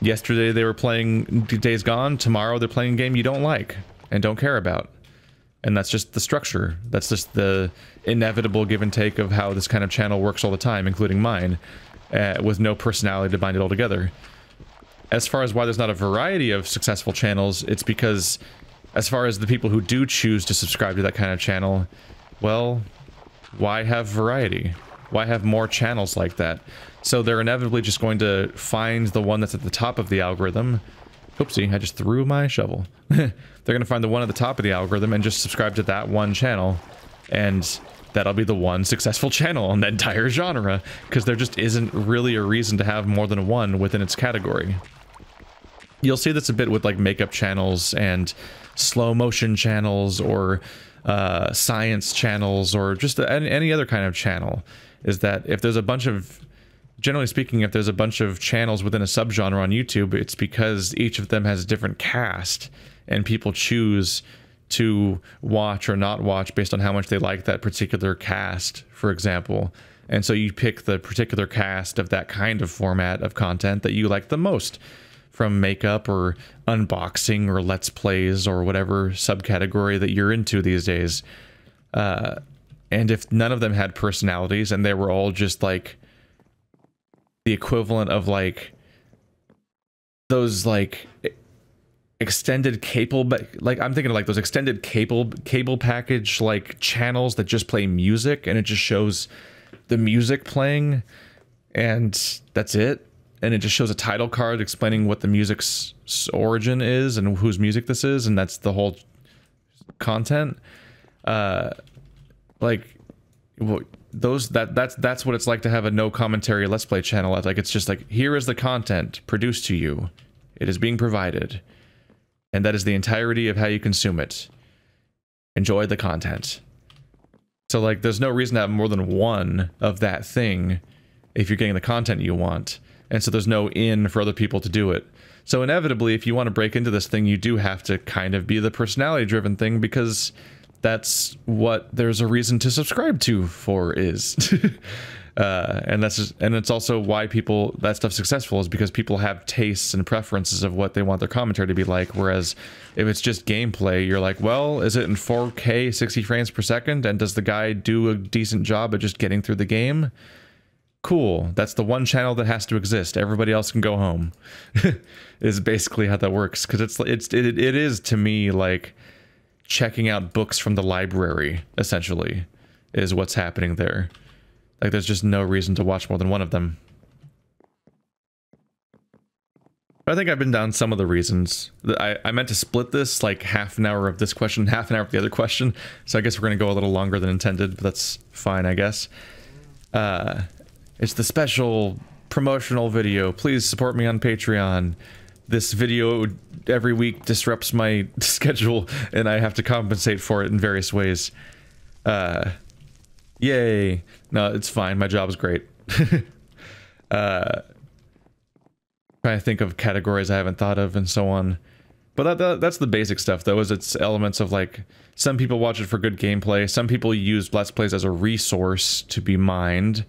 Yesterday they were playing Days Gone, tomorrow they're playing a game you don't like and don't care about. And that's just the structure. That's just the inevitable give and take of how this kind of channel works all the time, including mine, uh, with no personality to bind it all together. As far as why there's not a variety of successful channels, it's because as far as the people who do choose to subscribe to that kind of channel, well, why have variety? Why have more channels like that? So they're inevitably just going to find the one that's at the top of the algorithm. Oopsie, I just threw my shovel. they're going to find the one at the top of the algorithm and just subscribe to that one channel. And that'll be the one successful channel on the entire genre. Because there just isn't really a reason to have more than one within its category. You'll see this a bit with like makeup channels and slow motion channels or uh, science channels or just any other kind of channel is that if there's a bunch of generally speaking if there's a bunch of channels within a subgenre on youtube it's because each of them has a different cast and people choose to watch or not watch based on how much they like that particular cast for example and so you pick the particular cast of that kind of format of content that you like the most from makeup or unboxing or let's plays or whatever subcategory that you're into these days. Uh, and if none of them had personalities and they were all just like the equivalent of like those like extended cable like i'm thinking of like those extended cable cable package like channels that just play music and it just shows the music playing and that's it and it just shows a title card explaining what the music's origin is and whose music this is, and that's the whole content. Uh, like, well, those that that's that's what it's like to have a no commentary let's play channel. Like, it's just like here is the content produced to you, it is being provided, and that is the entirety of how you consume it. Enjoy the content. So like, there's no reason to have more than one of that thing if you're getting the content you want. And so there's no in for other people to do it. So inevitably, if you want to break into this thing, you do have to kind of be the personality driven thing because that's what there's a reason to subscribe to for is. uh, and that's just, and it's also why people that stuff successful is because people have tastes and preferences of what they want their commentary to be like. Whereas if it's just gameplay, you're like, well, is it in 4K, 60 frames per second, and does the guy do a decent job of just getting through the game? cool. That's the one channel that has to exist. Everybody else can go home. is basically how that works because it's it's it, it is to me like checking out books from the library essentially is what's happening there. Like there's just no reason to watch more than one of them. I think I've been down some of the reasons. I, I meant to split this, like half an hour of this question, half an hour of the other question. So I guess we're going to go a little longer than intended, but that's fine, I guess. Uh, it's the special promotional video. Please support me on Patreon. This video every week disrupts my schedule and I have to compensate for it in various ways. Uh, yay. No, it's fine. My job's great. uh, trying to think of categories I haven't thought of and so on. But that, that, that's the basic stuff, though, is it's elements of like some people watch it for good gameplay. Some people use Let's Plays as a resource to be mined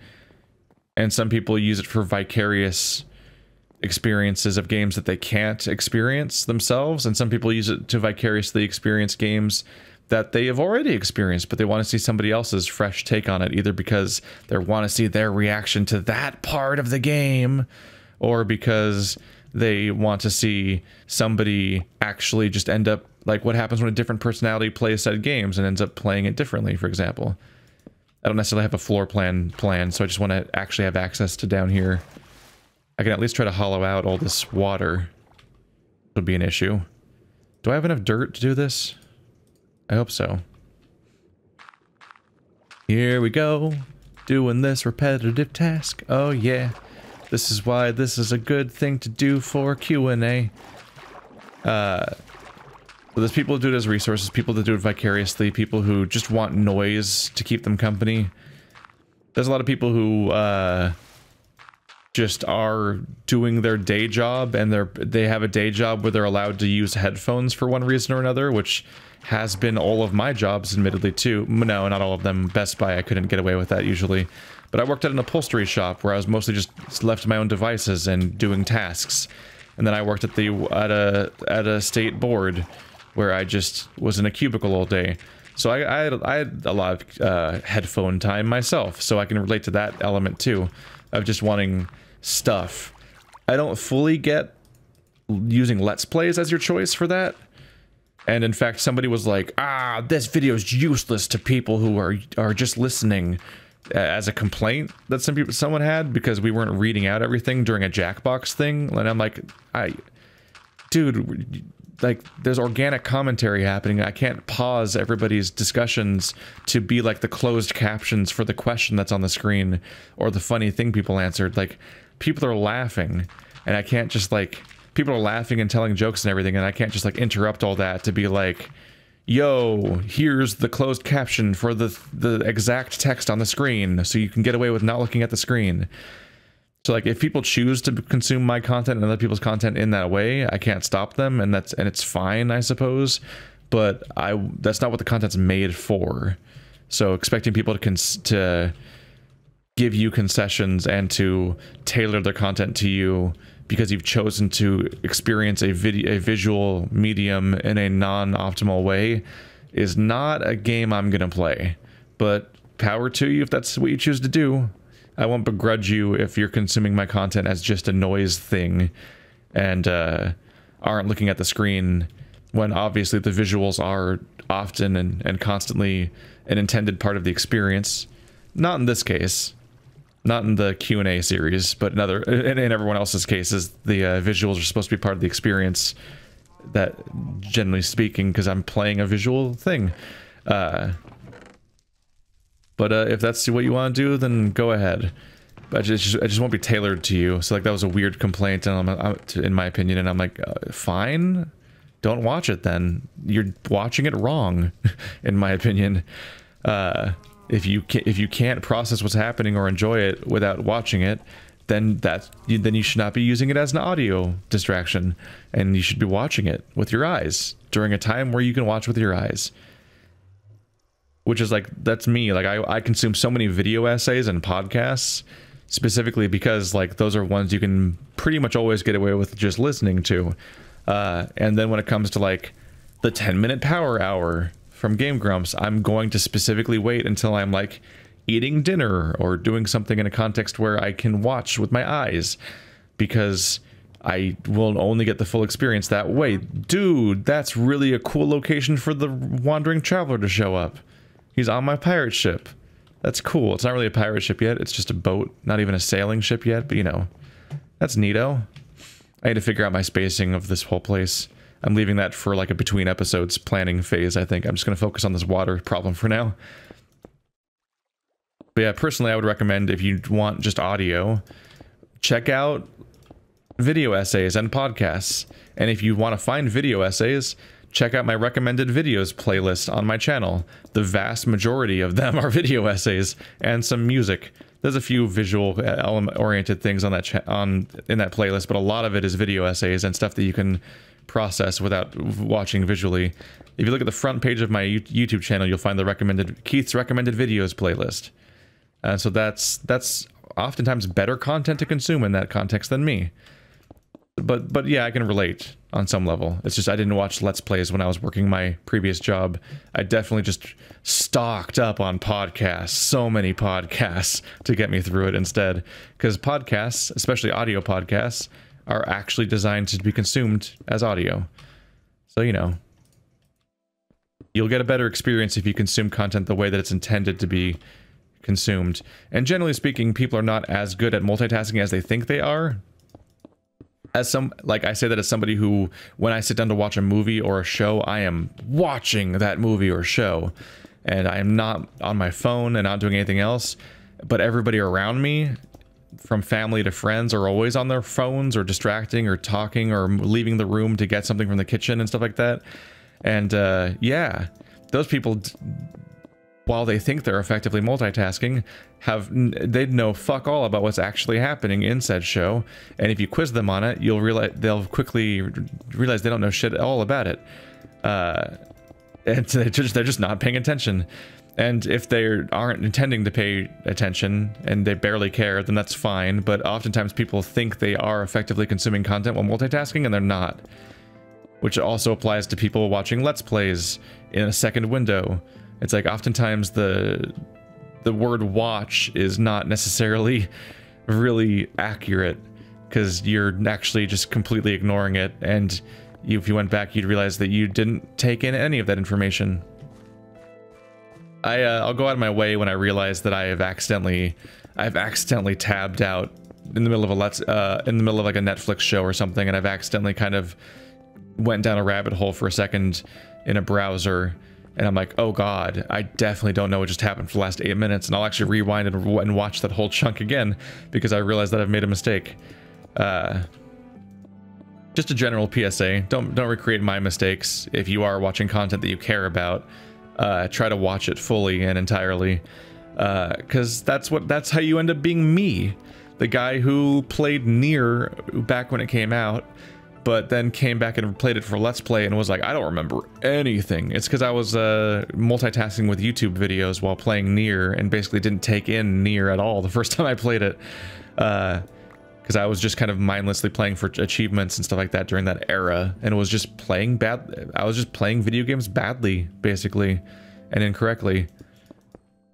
and some people use it for vicarious experiences of games that they can't experience themselves and some people use it to vicariously experience games that they have already experienced but they want to see somebody else's fresh take on it either because they want to see their reaction to that part of the game or because they want to see somebody actually just end up like what happens when a different personality plays said games and ends up playing it differently for example I don't necessarily have a floor plan plan, so I just want to actually have access to down here. I can at least try to hollow out all this water. It'll be an issue. Do I have enough dirt to do this? I hope so. Here we go. Doing this repetitive task. Oh yeah. This is why this is a good thing to do for Q&A. Uh, so there's people who do it as resources, people that do it vicariously, people who just want noise to keep them company. There's a lot of people who uh, just are doing their day job and they're they have a day job where they're allowed to use headphones for one reason or another, which has been all of my jobs, admittedly, too. No, not all of them. Best Buy, I couldn't get away with that usually. But I worked at an upholstery shop where I was mostly just left to my own devices and doing tasks. And then I worked at the at a at a state board where I just was in a cubicle all day. So I, I, had, I had a lot of uh, headphone time myself, so I can relate to that element too, of just wanting stuff. I don't fully get using Let's Plays as your choice for that. And in fact, somebody was like, ah, this video is useless to people who are, are just listening uh, as a complaint that some people someone had because we weren't reading out everything during a Jackbox thing. And I'm like, I, dude, like there's organic commentary happening. I can't pause everybody's discussions to be like the closed captions for the question that's on the screen or the funny thing people answered. Like people are laughing and I can't just like people are laughing and telling jokes and everything and I can't just like interrupt all that to be like yo, here's the closed caption for the the exact text on the screen so you can get away with not looking at the screen. So like if people choose to consume my content and other people's content in that way, I can't stop them and that's and it's fine, I suppose, but I that's not what the content's made for. So expecting people to cons to give you concessions and to tailor their content to you because you've chosen to experience a video a visual medium in a non-optimal way is not a game I'm going to play. But power to you if that's what you choose to do. I won't begrudge you if you're consuming my content as just a noise thing and uh, aren't looking at the screen when obviously the visuals are often and, and constantly an intended part of the experience. Not in this case, not in the Q&A series, but in other in, in everyone else's cases, the uh, visuals are supposed to be part of the experience that generally speaking, because I'm playing a visual thing. Uh, but uh, if that's what you want to do, then go ahead. But I just, I just won't be tailored to you. So like that was a weird complaint, and I'm, I'm in my opinion, and I'm like, uh, fine, don't watch it then. You're watching it wrong, in my opinion. Uh, if you can, if you can't process what's happening or enjoy it without watching it, then that then you should not be using it as an audio distraction, and you should be watching it with your eyes during a time where you can watch with your eyes which is like that's me like I, I consume so many video essays and podcasts specifically because like those are ones you can pretty much always get away with just listening to uh, and then when it comes to like the 10 minute power hour from game grumps i'm going to specifically wait until i'm like eating dinner or doing something in a context where i can watch with my eyes because I will only get the full experience that way. Dude, that's really a cool location for the wandering traveler to show up. He's on my pirate ship. That's cool. It's not really a pirate ship yet. It's just a boat. Not even a sailing ship yet, but you know. That's neato. I need to figure out my spacing of this whole place. I'm leaving that for like a between episodes planning phase, I think. I'm just going to focus on this water problem for now. But yeah, personally, I would recommend if you want just audio, check out video essays and podcasts. And if you want to find video essays, Check out my recommended videos playlist on my channel. The vast majority of them are video essays and some music. There's a few visual uh, oriented things on that on in that playlist, but a lot of it is video essays and stuff that you can process without watching visually. If you look at the front page of my YouTube channel, you'll find the recommended Keith's recommended videos playlist. And so that's that's oftentimes better content to consume in that context than me. But but yeah, I can relate on some level. It's just I didn't watch Let's Plays when I was working my previous job. I definitely just stocked up on podcasts, so many podcasts to get me through it instead. Because podcasts, especially audio podcasts, are actually designed to be consumed as audio. So, you know, you'll get a better experience if you consume content the way that it's intended to be consumed. And generally speaking, people are not as good at multitasking as they think they are as some like I say that as somebody who when I sit down to watch a movie or a show, I am watching that movie or show and I am not on my phone and not doing anything else, but everybody around me from family to friends are always on their phones or distracting or talking or leaving the room to get something from the kitchen and stuff like that. And uh, yeah, those people while they think they're effectively multitasking, have they'd know fuck all about what's actually happening in said show, and if you quiz them on it, you'll realize they'll quickly realize they don't know shit all about it, uh, and they're just, they're just not paying attention. And if they aren't intending to pay attention and they barely care, then that's fine. But oftentimes people think they are effectively consuming content while multitasking, and they're not. Which also applies to people watching Let's Plays in a second window it's like oftentimes the the word watch is not necessarily really accurate because you're actually just completely ignoring it and you, if you went back you'd realize that you didn't take in any of that information. I uh, I'll go out of my way when I realize that I have accidentally I've accidentally tabbed out in the middle of a let's uh, in the middle of like a Netflix show or something and I've accidentally kind of went down a rabbit hole for a second in a browser and I'm like, oh god, I definitely don't know what just happened for the last eight minutes, and I'll actually rewind and, and watch that whole chunk again because I realize that I've made a mistake. Uh, just a general PSA: don't don't recreate my mistakes. If you are watching content that you care about, uh, try to watch it fully and entirely, because uh, that's what that's how you end up being me, the guy who played near back when it came out but then came back and played it for Let's Play and was like, I don't remember anything. It's because I was uh, multitasking with YouTube videos while playing Near and basically didn't take in Near at all the first time I played it. Because uh, I was just kind of mindlessly playing for achievements and stuff like that during that era and was just playing bad. I was just playing video games badly, basically, and incorrectly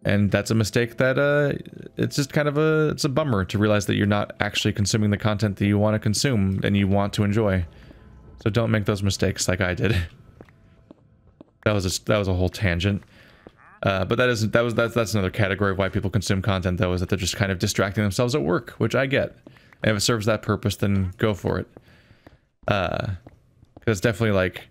and that's a mistake that uh, it's just kind of a it's a bummer to realize that you're not actually consuming the content that you want to consume and you want to enjoy. So don't make those mistakes like I did. that was a, that was a whole tangent. Uh, but that isn't that was that's that's another category of why people consume content though is that they're just kind of distracting themselves at work, which I get. And if it serves that purpose, then go for it. Uh, because it's definitely like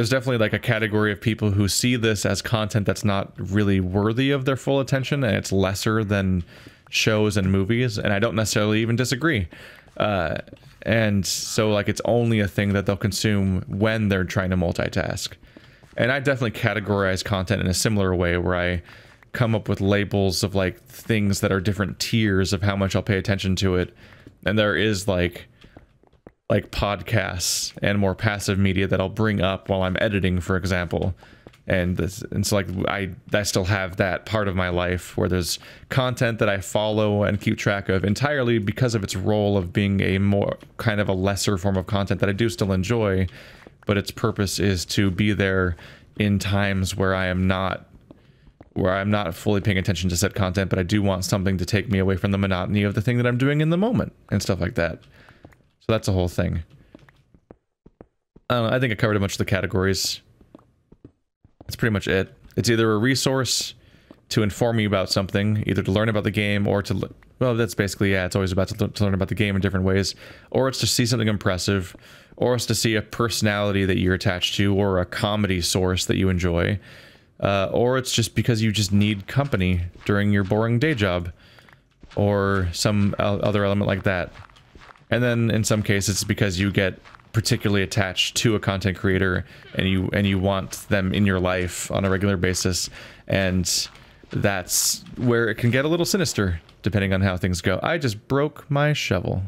there's definitely like a category of people who see this as content that's not really worthy of their full attention and it's lesser than shows and movies and i don't necessarily even disagree uh, and so like it's only a thing that they'll consume when they're trying to multitask and i definitely categorize content in a similar way where i come up with labels of like things that are different tiers of how much i'll pay attention to it and there is like like podcasts and more passive media that I'll bring up while I'm editing, for example. And this, and so like I I still have that part of my life where there's content that I follow and keep track of entirely because of its role of being a more kind of a lesser form of content that I do still enjoy, but its purpose is to be there in times where I am not where I'm not fully paying attention to said content, but I do want something to take me away from the monotony of the thing that I'm doing in the moment and stuff like that. So that's a whole thing. I don't know, I think I covered a bunch of the categories. That's pretty much it. It's either a resource to inform you about something, either to learn about the game or to... Well, that's basically, yeah, it's always about to, to learn about the game in different ways. Or it's to see something impressive, or it's to see a personality that you're attached to, or a comedy source that you enjoy. Uh, or it's just because you just need company during your boring day job, or some uh, other element like that. And then in some cases, it's because you get particularly attached to a content creator and you and you want them in your life on a regular basis and that's where it can get a little sinister depending on how things go i just broke my shovel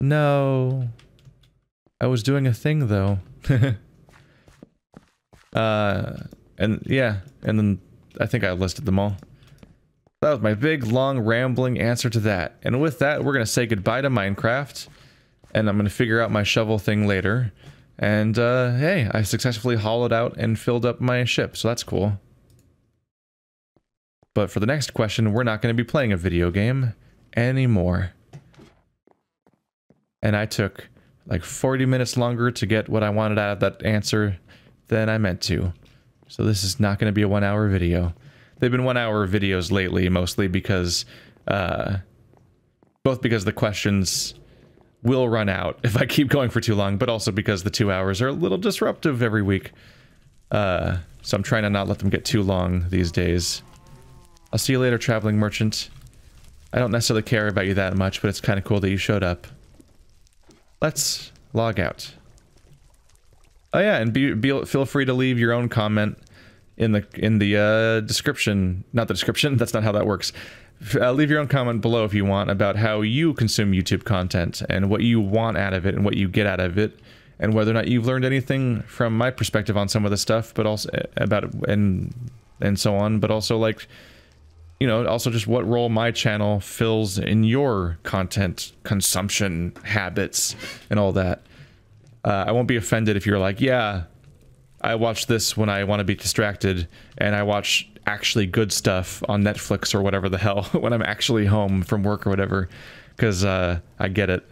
no i was doing a thing though uh and yeah and then i think i listed them all that was my big, long, rambling answer to that. And with that, we're going to say goodbye to Minecraft. And I'm going to figure out my shovel thing later. And, uh, hey, I successfully hollowed out and filled up my ship, so that's cool. But for the next question, we're not going to be playing a video game anymore. And I took like 40 minutes longer to get what I wanted out of that answer than I meant to. So this is not going to be a one hour video they've been one hour videos lately, mostly because, uh, both because the questions will run out if I keep going for too long, but also because the two hours are a little disruptive every week. Uh, so I'm trying to not let them get too long these days. I'll see you later, traveling merchant. I don't necessarily care about you that much, but it's kind of cool that you showed up. Let's log out. Oh yeah, and be, be, feel free to leave your own comment in the in the uh, description. Not the description. That's not how that works. Uh, leave your own comment below if you want about how you consume YouTube content and what you want out of it and what you get out of it and whether or not you've learned anything from my perspective on some of the stuff, but also uh, about it and and so on, but also like you know, also just what role my channel fills in your content consumption habits and all that. Uh, I won't be offended if you're like, yeah, I watch this when I want to be distracted, and I watch actually good stuff on Netflix or whatever the hell when I'm actually home from work or whatever, because uh, I get it.